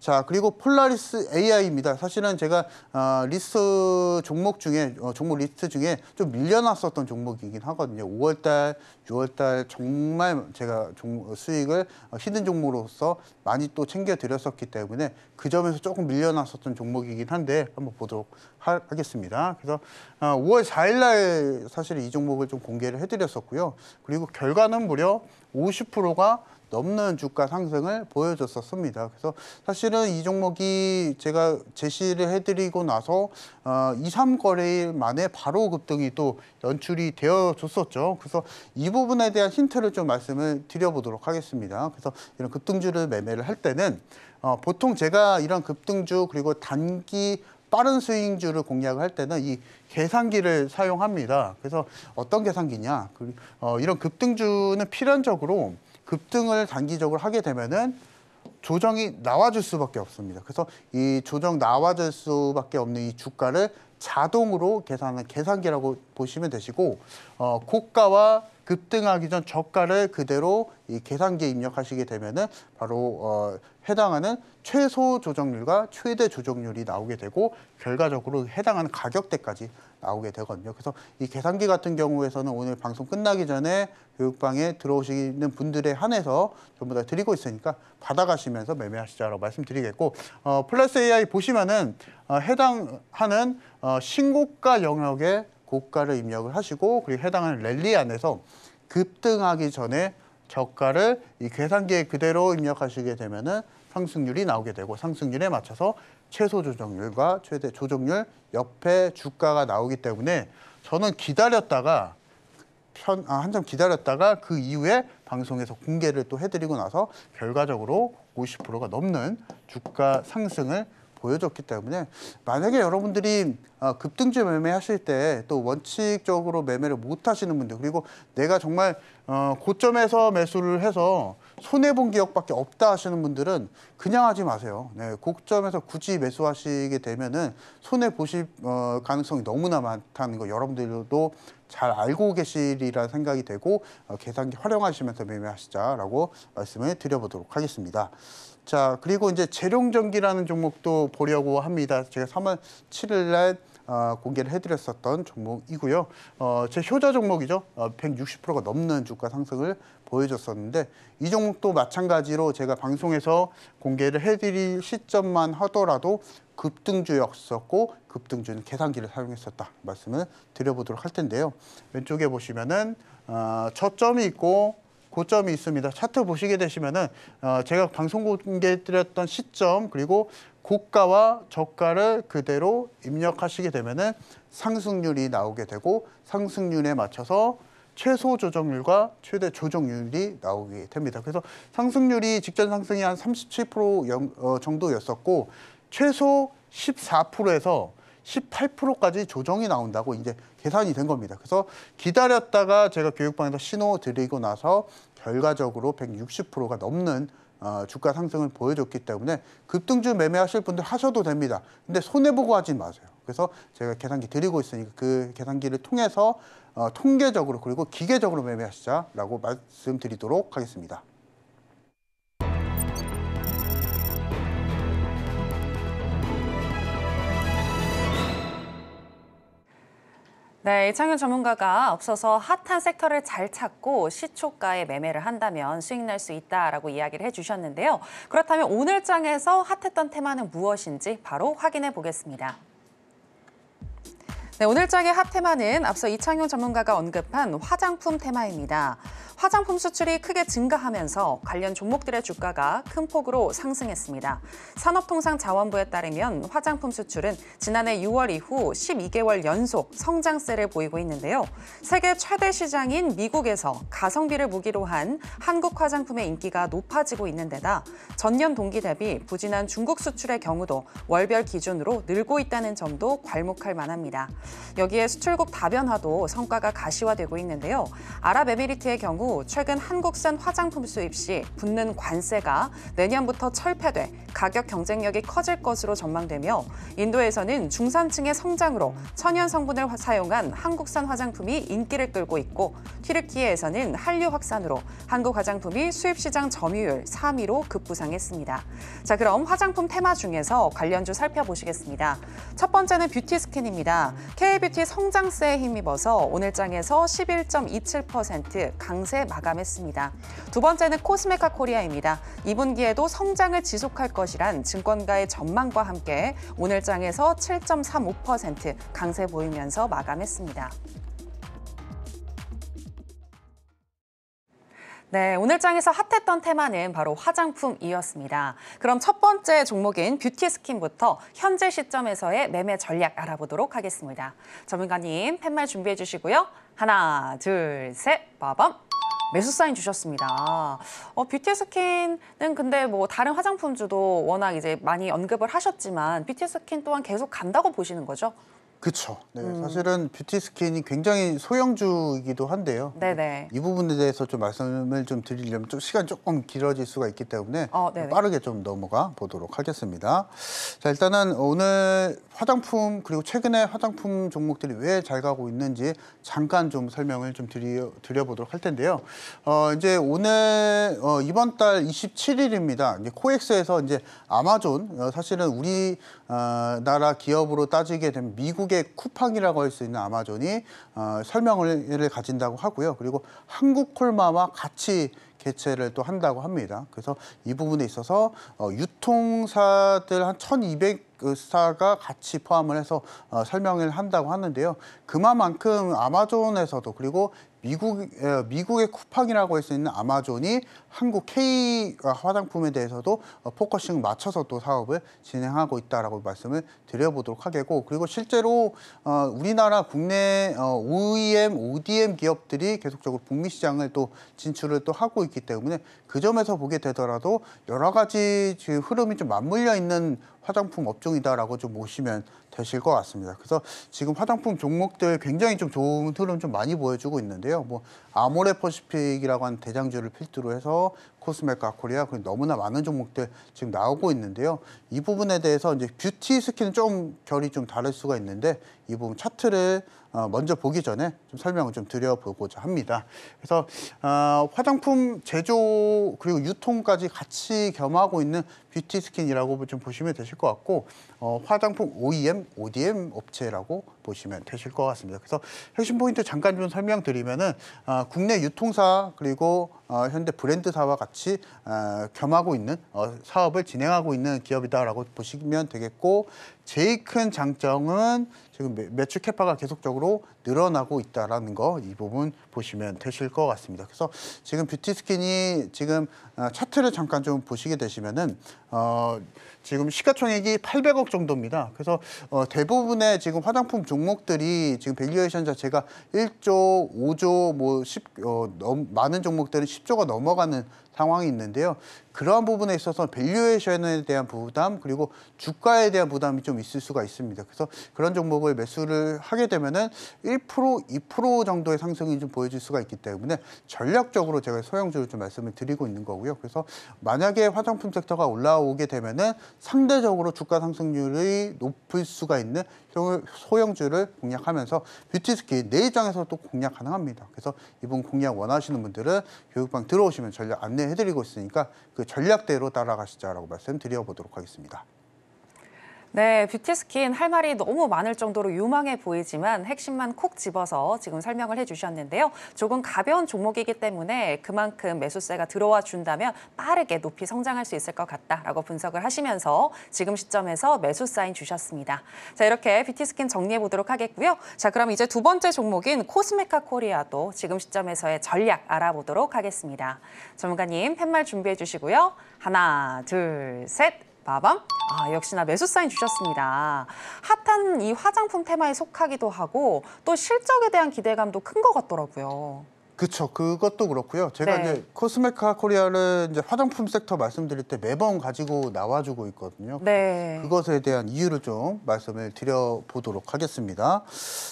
자, 그리고 폴라리스 AI입니다. 사실은 제가 어, 리스트 종목 중에, 어, 종목 리스트 중에 좀 밀려났었던 종목이긴 하거든요. 5월달, 6월달 정말 제가 종, 어, 수익을 어, 든 종목으로서 많이 또 챙겨드렸었기 때문에 그 점에서 조금 밀려났었던 종목이긴 한데 한번 보도록 하, 겠습니다 그래서 어, 5월 4일날 사실 이 종목을 좀 공개를 해드렸었고요. 그리고 결과는 무려 50%가 넘는 주가 상승을 보여줬었습니다. 그래서 사실은 이 종목이 제가 제시를 해드리고 나서 어, 2, 3거래일 만에 바로 급등이 또 연출이 되어줬었죠. 그래서 이 부분에 대한 힌트를 좀 말씀을 드려보도록 하겠습니다. 그래서 이런 급등주를 매매를 할 때는 어, 보통 제가 이런 급등주 그리고 단기 빠른 스윙주를 공략할 을 때는 이 계산기를 사용합니다. 그래서 어떤 계산기냐. 그, 어, 이런 급등주는 필연적으로 급등을 단기적으로 하게 되면은 조정이 나와줄 수밖에 없습니다. 그래서 이 조정 나와줄 수밖에 없는 이 주가를 자동으로 계산하는 계산기라고 보시면 되시고 어, 고가와 급등하기 전 저가를 그대로 이 계산기에 입력하시게 되면은 바로 어, 해당하는 최소 조정률과 최대 조정률이 나오게 되고 결과적으로 해당하는 가격대까지 나오게 되거든요. 그래서 이 계산기 같은 경우에서는 오늘 방송 끝나기 전에 교육방에 들어오시는 분들에 한해서 전부 다 드리고 있으니까 받아가시면서 매매하시자라고 말씀드리겠고 어, 플러스 AI 보시면은 어, 해당하는 어, 신고가 영역에 고가를 입력을 하시고 그리고 해당하는 랠리 안에서 급등하기 전에 저가를 이 계산기에 그대로 입력하시게 되면은 상승률이 나오게 되고 상승률에 맞춰서 최소 조정률과 최대 조정률 옆에 주가가 나오기 때문에 저는 기다렸다가 편, 아, 한참 기다렸다가 그 이후에 방송에서 공개를 또 해드리고 나서 결과적으로 50%가 넘는 주가 상승을 보여줬기 때문에 만약에 여러분들이 어, 급등주 매매하실 때 또 원칙적으로 매매를 못 하시는 분들 그리고 내가 정말 어, 고점에서 매수를 해서 손해본 기억밖에 없다 하시는 분들은 그냥 하지 마세요. 네, 고점에서 굳이 매수하시게 되면은 손해보실 어, 가능성이 너무나 많다는 거 여러분들도 잘 알고 계시리라 생각이 되고 계산기 활용하시면서 매매하시자라고 말씀을 드려보도록 하겠습니다. 자, 그리고 이제 재룡전기라는 종목도 보려고 합니다. 제가 3월 7일 날 어, 공개를 해드렸었던 종목이고요. 어, 제 효자 종목이죠. 어, 160%가 넘는 주가 상승을 보여줬었는데 이 종목도 마찬가지로 제가 방송에서 공개를 해드릴 시점만 하더라도 급등주였었고 급등주는 계산기를 사용했었다 말씀을 드려보도록 할 텐데요. 왼쪽에 보시면은 어, 저점이 있고 고점이 있습니다. 차트 보시게 되시면은 어, 제가 방송 공개드렸던 시점 그리고 고가와 저가를 그대로 입력하시게 되면은 상승률이 나오게 되고 상승률에 맞춰서 최소 조정률과 최대 조정률이 나오게 됩니다. 그래서 상승률이 직전 상승이 한 37% 어, 정도였었고 최소 14%에서 18%까지 조정이 나온다고 이제 계산이 된 겁니다. 그래서 기다렸다가 제가 교육방에서 신호 드리고 나서 결과적으로 160%가 넘는 어, 주가 상승을 보여줬기 때문에 급등주 매매하실 분들 하셔도 됩니다. 근데 손해보고 하지 마세요. 그래서 제가 계산기 드리고 있으니까 그 계산기를 통해서 어, 통계적으로 그리고 기계적으로 매매하시자라고 말씀드리도록 하겠습니다. 네, 이창윤 전문가가 없어서 핫한 섹터를 잘 찾고 시초가에 매매를 한다면 수익 날 수 있다라고 이야기를 해주셨는데요. 그렇다면 오늘 장에서 핫했던 테마는 무엇인지 바로 확인해 보겠습니다. 네, 오늘 짝의 핫 테마는 앞서 이창용 전문가가 언급한 화장품 테마입니다. 화장품 수출이 크게 증가하면서 관련 종목들의 주가가 큰 폭으로 상승했습니다. 산업통상자원부에 따르면 화장품 수출은 지난해 6월 이후 12개월 연속 성장세를 보이고 있는데요. 세계 최대 시장인 미국에서 가성비를 무기로 한 한국 화장품의 인기가 높아지고 있는 데다 전년 동기 대비 부진한 중국 수출의 경우도 월별 기준으로 늘고 있다는 점도 괄목할 만합니다. 여기에 수출국 다변화도 성과가 가시화되고 있는데요. 아랍에미리트의 경우 최근 한국산 화장품 수입 시 붙는 관세가 내년부터 철폐돼 가격 경쟁력이 커질 것으로 전망되며 인도에서는 중산층의 성장으로 천연 성분을 사용한 한국산 화장품이 인기를 끌고 있고 튀르키예에서는 한류 확산으로 한국 화장품이 수입 시장 점유율 3위로 급부상했습니다. 자, 그럼 화장품 테마 중에서 관련주 살펴보시겠습니다. 첫 번째는 뷰티 스킨입니다. KBT 성장세에 힘입어서 오늘 장에서 11.27% 강세 마감했습니다. 두 번째는 코스메카 코리아입니다. 2분기에도 성장을 지속할 것이란 증권가의 전망과 함께 오늘 장에서 7.35% 강세 보이면서 마감했습니다. 네, 오늘 장에서 핫했던 테마는 바로 화장품이었습니다. 그럼 첫 번째 종목인 뷰티 스킨부터 현재 시점에서의 매매 전략 알아보도록 하겠습니다. 전문가님 팻말 준비해 주시고요. 하나, 둘, 셋, 빠밤. 매수 사인 주셨습니다. 어, 뷰티 스킨은 근데 뭐 다른 화장품주도 워낙 이제 많이 언급을 하셨지만 뷰티 스킨 또한 계속 간다고 보시는 거죠? 그렇죠. 네, 음. 사실은 뷰티 스킨이 굉장히 소형주이기도 한데요. 네네. 이 부분에 대해서 좀 말씀을 좀 드리려면 좀 시간 조금 길어질 수가 있기 때문에 어, 좀 빠르게 좀 넘어가 보도록 하겠습니다. 자 일단은 오늘 화장품 그리고 최근에 화장품 종목들이 왜 잘 가고 있는지 잠깐 좀 설명을 좀 드려 드려보도록 할 텐데요. 어 이제 오늘 어, 이번 달 27일입니다. 이제 코엑스에서 이제 아마존 어, 사실은 우리 어, 나라 기업으로 따지게 되면 미국의 쿠팡이라고 할 수 있는 아마존이 어, 설명을 가진다고 하고요. 그리고 한국콜마와 같이 개최를 또 한다고 합니다. 그래서 이 부분에 있어서 어, 유통사들 한 1,200사가 같이 포함을 해서 어, 설명을 한다고 하는데요. 그만큼 아마존에서도 그리고 미국 미국의 쿠팡이라고 할 수 있는 아마존이 한국 K 아, 화장품에 대해서도 어, 포커싱 맞춰서 또 사업을 진행하고 있다라고 말씀을 드려보도록 하겠고 그리고 실제로 어, 우리나라 국내 OEM, 어, ODM 기업들이 계속적으로 북미 시장을 또 진출을 또 하고 있기 때문에 그 점에서 보게 되더라도 여러 가지 흐름이 좀 맞물려 있는 화장품 업종이다라고 좀 보시면 되실 것 같습니다. 그래서 지금 화장품 종목들 굉장히 좀 좋은 흐름 좀 많이 보여주고 있는데요. 뭐 아모레퍼시픽이라고 하는 대장주를 필두로 해서 코스메카 코리아 그리고 너무나 많은 종목들 지금 나오고 있는데요. 이 부분에 대해서 이제 뷰티 스킨은 좀 결이 좀 다를 수가 있는데 이 부분 차트를 어, 먼저 보기 전에 좀 설명을 좀 드려보고자 합니다. 그래서 어, 화장품 제조 그리고 유통까지 같이 겸하고 있는 뷰티 스킨이라고 좀 보시면 되실 것 같고 어, 화장품 OEM, ODM 업체라고 보시면 되실 것 같습니다. 그래서 핵심 포인트 잠깐 좀 설명드리면은 국내 유통사 그리고 어, 현대 브랜드사와 같이 어, 겸하고 있는 어, 사업을 진행하고 있는 기업이다라고 보시면 되겠고 제일 큰 장점은 지금 매출 캐파가 계속적으로 늘어나고 있다라는 거 이 부분 보시면 되실 것 같습니다. 그래서 지금 뷰티 스킨이 지금 어, 차트를 잠깐 좀 보시게 되시면은 어 지금 시가총액이 800억 정도입니다. 그래서 어, 대부분의 지금 화장품 종목들이 지금 밸류에이션 자체가 1조, 5조, 뭐 10, 어, 넘, 많은 종목들은 10조가 넘어가는 상황이 있는데요. 그러한 부분에 있어서 밸류에이션에 대한 부담 그리고 주가에 대한 부담이 좀 있을 수가 있습니다. 그래서 그런 종목을 매수를 하게 되면은 1% 2% 정도의 상승이 좀 보여질 수가 있기 때문에 전략적으로 제가 소형주를 좀 말씀을 드리고 있는 거고요. 그래서 만약에 화장품 섹터가 올라오게 되면은 상대적으로 주가 상승률이 높을 수가 있는 소형주를 공략하면서 뷰티스킨 내장에서또 네 공략 가능합니다. 그래서 이분 공략 원하시는 분들은 교육방 들어오시면 전략 안내해드리고 있으니까 그 전략대로 따라가시자라고 말씀드려보도록 하겠습니다. 네, 뷰티 스킨 할 말이 너무 많을 정도로 유망해 보이지만 핵심만 콕 집어서 지금 설명을 해주셨는데요. 조금 가벼운 종목이기 때문에 그만큼 매수세가 들어와 준다면 빠르게 높이 성장할 수 있을 것 같다라고 분석을 하시면서 지금 시점에서 매수 사인 주셨습니다. 자, 이렇게 뷰티 스킨 정리해 보도록 하겠고요. 자, 그럼 이제 두 번째 종목인 코스메카 코리아도 지금 시점에서의 전략 알아보도록 하겠습니다. 전문가님 팻말 준비해 주시고요. 하나, 둘, 셋. 마밤? 아, 역시나 매수 사인 주셨습니다. 핫한 이 화장품 테마에 속하기도 하고 또 실적에 대한 기대감도 큰 것 같더라고요. 그렇죠. 그것도 그렇고요. 제가 네. 이제 코스메카 코리아를 이제 화장품 섹터 말씀드릴 때 매번 가지고 나와주고 있거든요. 네. 그것에 대한 이유를 좀 말씀을 드려보도록 하겠습니다.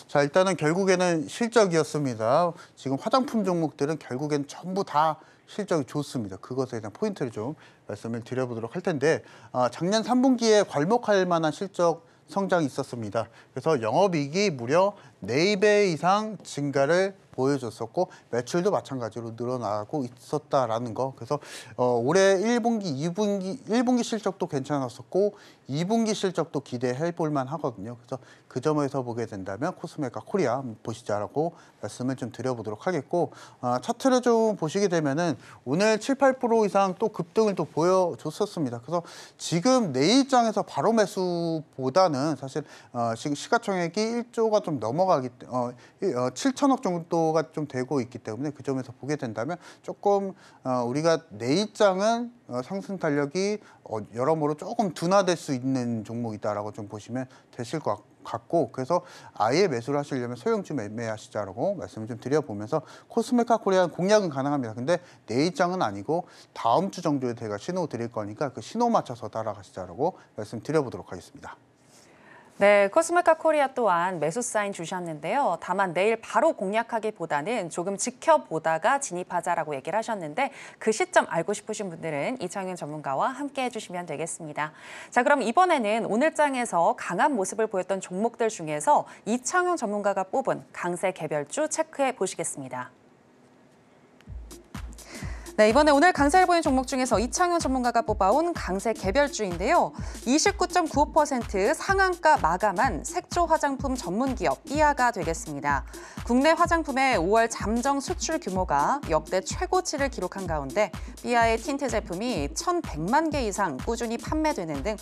자, 일단은 결국에는 실적이었습니다. 지금 화장품 종목들은 결국엔 전부 다 실적이 좋습니다. 그것에 대한 포인트를 좀 말씀을 드려보도록 할 텐데 아, 작년 3분기에 괄목할 만한 실적 성장이 있었습니다. 그래서 영업이익이 무려 네배 이상 증가를 보여줬었고 매출도 마찬가지로 늘어나고 있었다라는 거 그래서 어, 올해 1분기, 2분기, 1분기 실적도 괜찮았었고 2분기 실적도 기대해 볼만 하거든요 그래서 그 점에서 보게 된다면 코스메카 코리아 보시자라고 말씀을 좀 드려보도록 하겠고 어, 차트를 좀 보시게 되면 은 오늘 7, 8% 이상 또 급등을 또 보여줬었습니다 그래서 지금 내 입장에서 바로 매수보다는 사실 어, 지금 시가총액이 1조가 좀 넘어 넘어가기 어, 7천억 어, 정도가 좀 되고 있기 때문에 그 점에서 보게 된다면 조금 어, 우리가 내입장은 어, 상승 탄력이 어, 여러모로 조금 둔화될 수 있는 종목이다라고 좀 보시면 되실 것 같고 같고 그래서 아예 매수를 하시려면 소형주 매매하시자라고 말씀을 좀 드려보면서 코스메카 코리안 공략은 가능합니다. 근데 내일장은 아니고 다음 주 정도에 제가 신호 드릴 거니까 그 신호 맞춰서 따라가시자라고 말씀드려보도록 하겠습니다. 네, 코스메카 코리아 또한 매수 사인 주셨는데요. 다만 내일 바로 공략하기보다는 조금 지켜보다가 진입하자라고 얘기를 하셨는데 그 시점 알고 싶으신 분들은 이창윤 전문가와 함께 해주시면 되겠습니다. 자, 그럼 이번에는 오늘장에서 강한 모습을 보였던 종목들 중에서 이창윤 전문가가 뽑은 강세 개별주 체크해 보시겠습니다. 네, 이번에 오늘 강세를 보인 종목 중에서 이창현 전문가가 뽑아온 강세 개별주인데요. 29.95% 상한가 마감한 색조 화장품 전문기업 삐아가 되겠습니다. 국내 화장품의 5월 잠정 수출 규모가 역대 최고치를 기록한 가운데 삐아의 틴트 제품이 1,100만 개 이상 꾸준히 판매되는 등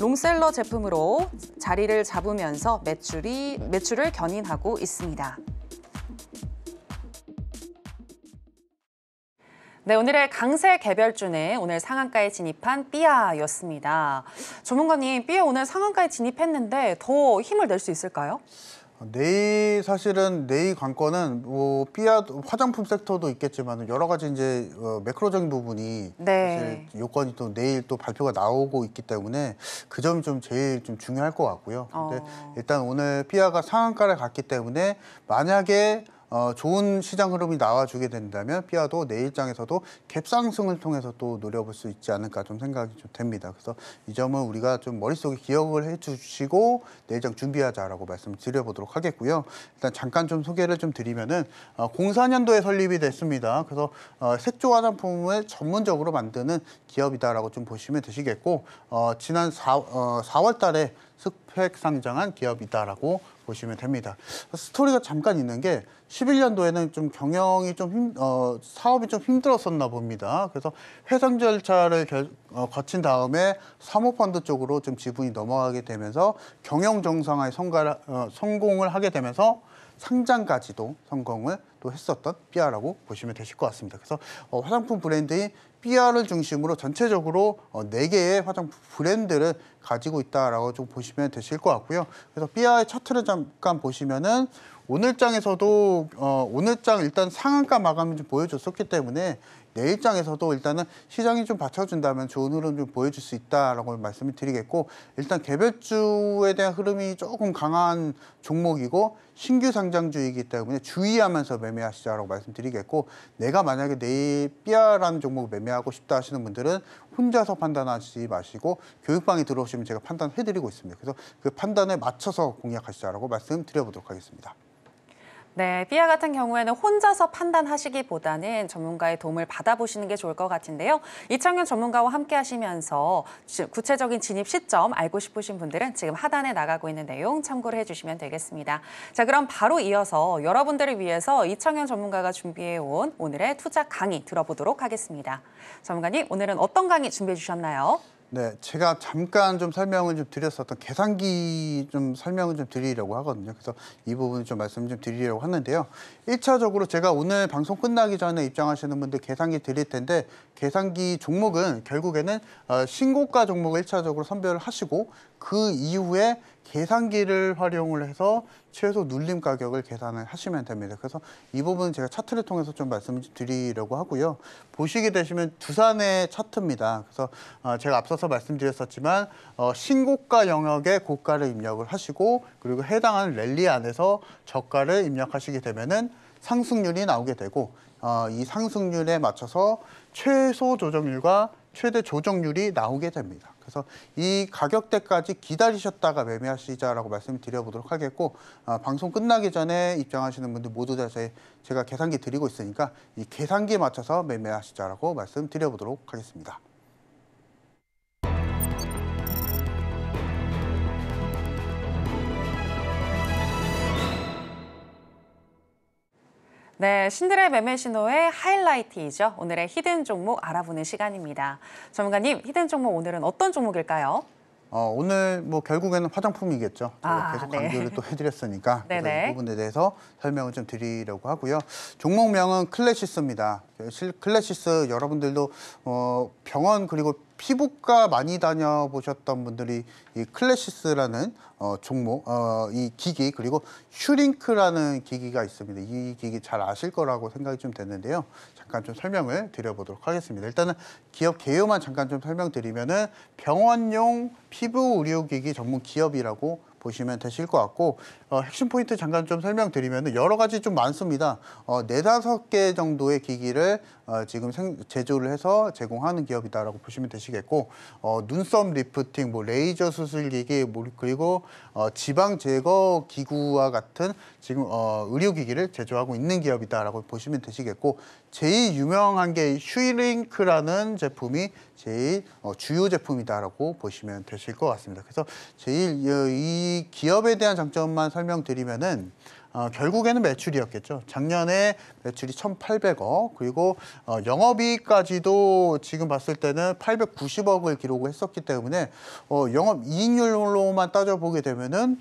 롱셀러 제품으로 자리를 잡으면서 매출이 매출을 견인하고 있습니다. 네, 오늘의 강세 개별주는 오늘 상한가에 진입한 삐아였습니다. 조문관님, 삐아 오늘 상한가에 진입했는데 더 힘을 낼 수 있을까요? 네이 어, 사실은 네이 관건은 뭐 삐아 화장품 섹터도 있겠지만 여러 가지 이제 어, 매크로적인 부분이 네. 사실 요건이 또 내일 또 발표가 나오고 있기 때문에 그 점이 좀 제일 좀 중요할 것 같고요. 근데 어. 일단 오늘 삐아가 상한가를 갔기 때문에 만약에 어, 좋은 시장 흐름이 나와주게 된다면 피아도 내일장에서도 갭상승을 통해서 또 노려볼 수 있지 않을까 좀 생각이 좀 됩니다. 그래서 이 점은 우리가 좀 머릿속에 기억을 해주시고 내일장 준비하자라고 말씀을 드려보도록 하겠고요. 일단 잠깐 좀 소개를 좀 드리면은 어, 04년도에 설립이 됐습니다. 그래서 어, 색조 화장품을 전문적으로 만드는 기업이다라고 좀 보시면 되시겠고 어, 지난 4, 어, 4월 달에 스펙 상장한 기업이다라고 보시면 됩니다. 스토리가 잠깐 있는 게 11년도에는 좀 경영이 좀 힘, 어, 사업이 좀 힘들었었나 봅니다. 그래서 회상 절차를 결, 어, 거친 다음에 사모펀드 쪽으로 좀 지분이 넘어가게 되면서 경영 정상화에 성가, 어, 성공을 하게 되면서 상장까지도 성공을 또 했었던 삐아라고 보시면 되실 것 같습니다. 그래서 어, 화장품 브랜드인 삐아를 중심으로 전체적으로 어, 네개의 화장품 브랜드를 가지고 있다라고 좀 보시면 되실 것 같고요. 그래서 삐아의 차트를 잠깐 보시면은 오늘장에서도 어, 오늘장 일단 상한가 마감을 좀 보여줬었기 때문에 내 입장에서도 일단은 시장이 좀 받쳐준다면 좋은 흐름 좀 보여줄 수 있다라고 말씀을 드리겠고 일단 개별주에 대한 흐름이 조금 강한 종목이고 신규 상장주이기 때문에 주의하면서 매매하시자라고 말씀드리겠고 내가 만약에 내일 삐아라는 종목을 매매하고 싶다 하시는 분들은 혼자서 판단하지 마시고 교육방에 들어오시면 제가 판단해드리고 있습니다. 그래서 그 판단에 맞춰서 공략하시자라고 말씀드려보도록 하겠습니다. 네, 삐아 같은 경우에는 혼자서 판단하시기보다는 전문가의 도움을 받아보시는 게 좋을 것 같은데요. 이창현 전문가와 함께 하시면서 구체적인 진입 시점 알고 싶으신 분들은 지금 하단에 나가고 있는 내용 참고를 해주시면 되겠습니다. 자, 그럼 바로 이어서 여러분들을 위해서 이창현 전문가가 준비해온 오늘의 투자 강의 들어보도록 하겠습니다. 전문가님, 오늘은 어떤 강의 준비해 주셨나요? 네, 제가 잠깐 좀 설명을 좀 드렸었던 계산기 좀 설명을 좀 드리려고 하거든요. 그래서 이 부분 을좀 말씀 좀 드리려고 하는데요. 1차적으로 제가 오늘 방송 끝나기 전에 입장하시는 분들 계산기 드릴 텐데 계산기 종목은 결국에는 어, 신고가 종목을 1차적으로 선별을 하시고 그 이후에 계산기를 활용을 해서 최소 눌림 가격을 계산을 하시면 됩니다. 그래서 이 부분은 제가 차트를 통해서 좀 말씀드리려고 하고요. 보시게 되시면 두산의 차트입니다. 그래서 어, 제가 앞서서 말씀드렸었지만 어, 신고가 영역에 고가를 입력을 하시고 그리고 해당하는 랠리 안에서 저가를 입력하시게 되면은 상승률이 나오게 되고 어, 이 상승률에 맞춰서 최소 조정률과 최대 조정률이 나오게 됩니다. 그래서 이 가격대까지 기다리셨다가 매매하시자라고 말씀드려보도록 을 하겠고 아, 방송 끝나기 전에 입장하시는 분들 모두 다 제, 제가 계산기 드리고 있으니까 이 계산기에 맞춰서 매매하시자라고 말씀드려보도록 하겠습니다. 네, 신들의 매매 신호의 하이라이트이죠. 오늘의 히든 종목 알아보는 시간입니다. 전문가님, 히든 종목 오늘은 어떤 종목일까요? 어, 오늘 뭐 결국에는 화장품이겠죠. 아, 계속 네. 강조를 네. 또 해드렸으니까 이 부분에 대해서 설명을 좀 드리려고 하고요. 종목명은 클래시스입니다. 클래시스 여러분들도 어, 병원 그리고 피부과 많이 다녀보셨던 분들이 이 클래시스라는 어, 종목, 어, 이 기기 그리고 슈링크라는 기기가 있습니다. 이 기기 잘 아실 거라고 생각이 좀 됐는데요. 잠깐 좀 설명을 드려보도록 하겠습니다. 일단은 기업 개요만 잠깐 좀 설명드리면은 병원용 피부 의료기기 전문 기업이라고 보시면 되실 것 같고 어, 핵심 포인트 잠깐 좀 설명드리면 여러 가지 좀 많습니다. 어, 네다섯 개 정도의 기기를 어, 지금 생, 제조를 해서 제공하는 기업이다라고 보시면 되시겠고 어, 눈썹 리프팅, 뭐 레이저 수술기기, 뭐 그리고 어, 지방 제거 기구와 같은 지금 어, 의료기기를 제조하고 있는 기업이다라고 보시면 되시겠고 제일 유명한 게 슈링크라는 제품이 제일 어, 주요 제품이다라고 보시면 되실 것 같습니다. 그래서 제일 이 기업에 대한 장점만 설명드리면은. 어, 결국에는 매출이었겠죠. 작년에 매출이 1,800억 그리고 어, 영업이익까지도 지금 봤을 때는 890억을 기록했었기 때문에 어, 영업이익률로만 따져보게 되면은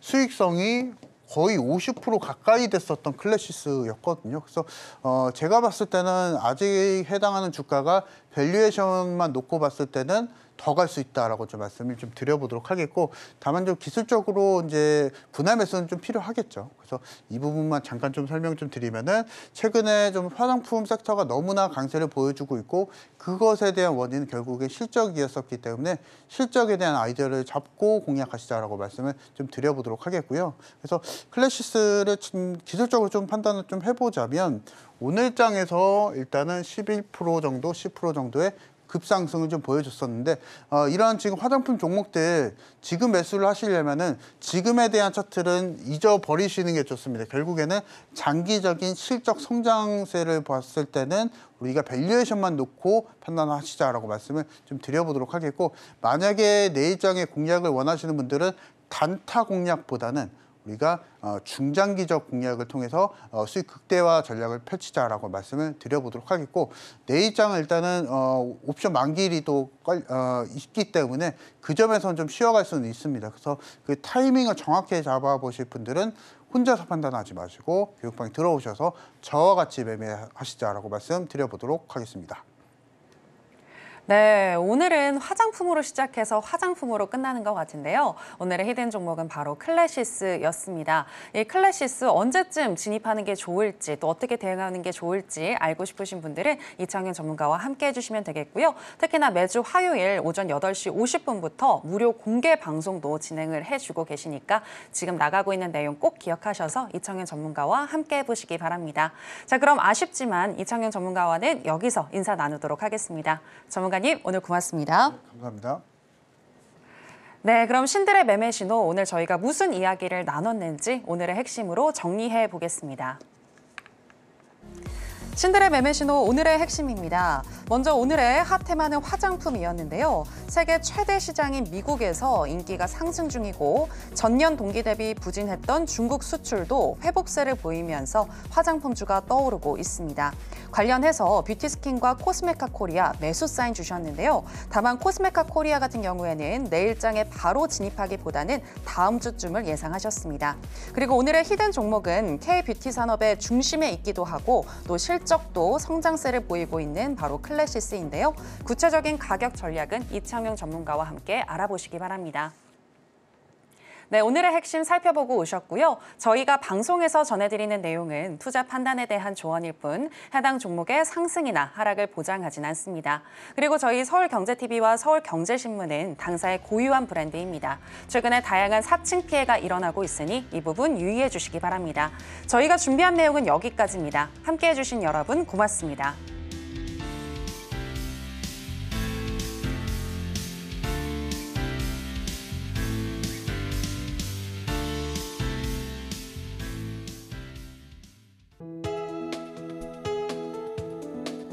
수익성이 거의 50% 가까이 됐었던 클래시스였거든요. 그래서 어 제가 봤을 때는 아직 해당하는 주가가 밸류에이션만 놓고 봤을 때는 더갈수 있다라고 좀 말씀을 좀 드려보도록 하겠고 다만 좀 기술적으로 이제 분할 매수는 좀 필요하겠죠. 그래서 이 부분만 잠깐 좀 설명 좀 드리면은 최근에 좀 화장품 섹터가 너무나 강세를 보여주고 있고 그것에 대한 원인은 결국에 실적이었었기 때문에 실적에 대한 아이디어를 잡고 공략하시자라고 말씀을 좀 드려보도록 하겠고요. 그래서 클래시스를 기술적으로 좀 판단을 좀 해보자면 오늘 장에서 일단은 11% 정도, 10% 정도의 급상승을 좀 보여줬었는데 어, 이러한 지금 화장품 종목들 지금 매수를 하시려면은 지금에 대한 차트는 잊어버리시는 게 좋습니다. 결국에는 장기적인 실적 성장세를 봤을 때는 우리가 밸류에이션만 놓고 판단하시자라고 말씀을 좀 드려보도록 하겠고 만약에 내일장에 공략을 원하시는 분들은 단타 공략보다는 우리가 어, 중장기적 공약을 통해서 어, 수익 극대화 전략을 펼치자라고 말씀을 드려보도록 하겠고 내 입장은 일단은 어, 옵션 만기일이 또 있기 때문에 그 점에서는 좀 쉬어갈 수는 있습니다. 그래서 그 타이밍을 정확히 잡아보실 분들은 혼자서 판단하지 마시고 교육방에 들어오셔서 저와 같이 매매하시자라고 말씀드려보도록 하겠습니다. 네, 오늘은 화장품으로 시작해서 화장품으로 끝나는 것 같은데요. 오늘의 히든 종목은 바로 클래시스였습니다. 이 클래시스 언제쯤 진입하는 게 좋을지 또 어떻게 대응하는 게 좋을지 알고 싶으신 분들은 이창현 전문가와 함께 해주시면 되겠고요. 특히나 매주 화요일 오전 8시 50분부터 무료 공개 방송도 진행을 해주고 계시니까 지금 나가고 있는 내용 꼭 기억하셔서 이창현 전문가와 함께 해보시기 바랍니다. 자, 그럼 아쉽지만 이창현 전문가와는 여기서 인사 나누도록 하겠습니다. 전문가 전문가님 오늘 고맙습니다. 네, 감사합니다. 네, 그럼 신들의 매매 신호 오늘 저희가 무슨 이야기를 나눴는지 오늘의 핵심으로 정리해 보겠습니다. 신들의 매매 신호 오늘의 핵심입니다. 먼저 오늘의 핫 테마는 화장품이었는데요. 세계 최대 시장인 미국에서 인기가 상승 중이고 전년 동기 대비 부진했던 중국 수출도 회복세를 보이면서 화장품주가 떠오르고 있습니다. 관련해서 뷰티스킨과 코스메카 코리아 매수 사인 주셨는데요. 다만 코스메카 코리아 같은 경우에는 내일장에 바로 진입하기보다는 다음 주쯤을 예상하셨습니다. 그리고 오늘의 히든 종목은 K 뷰티 산업의 중심에 있기도 하고 또 실적도 성장세를 보이고 있는 바로 클 클래시스인데요. 구체적인 가격 전략은 이창용 전문가와 함께 알아보시기 바랍니다. 네, 오늘의 핵심 살펴보고 오셨고요. 저희가 방송에서 전해드리는 내용은 투자 판단에 대한 조언일 뿐 해당 종목의 상승이나 하락을 보장하진 않습니다. 그리고 저희 서울경제TV와 서울경제신문은 당사의 고유한 브랜드입니다. 최근에 다양한 사칭 피해가 일어나고 있으니 이 부분 유의해 주시기 바랍니다. 저희가 준비한 내용은 여기까지입니다. 함께해 주신 여러분 고맙습니다.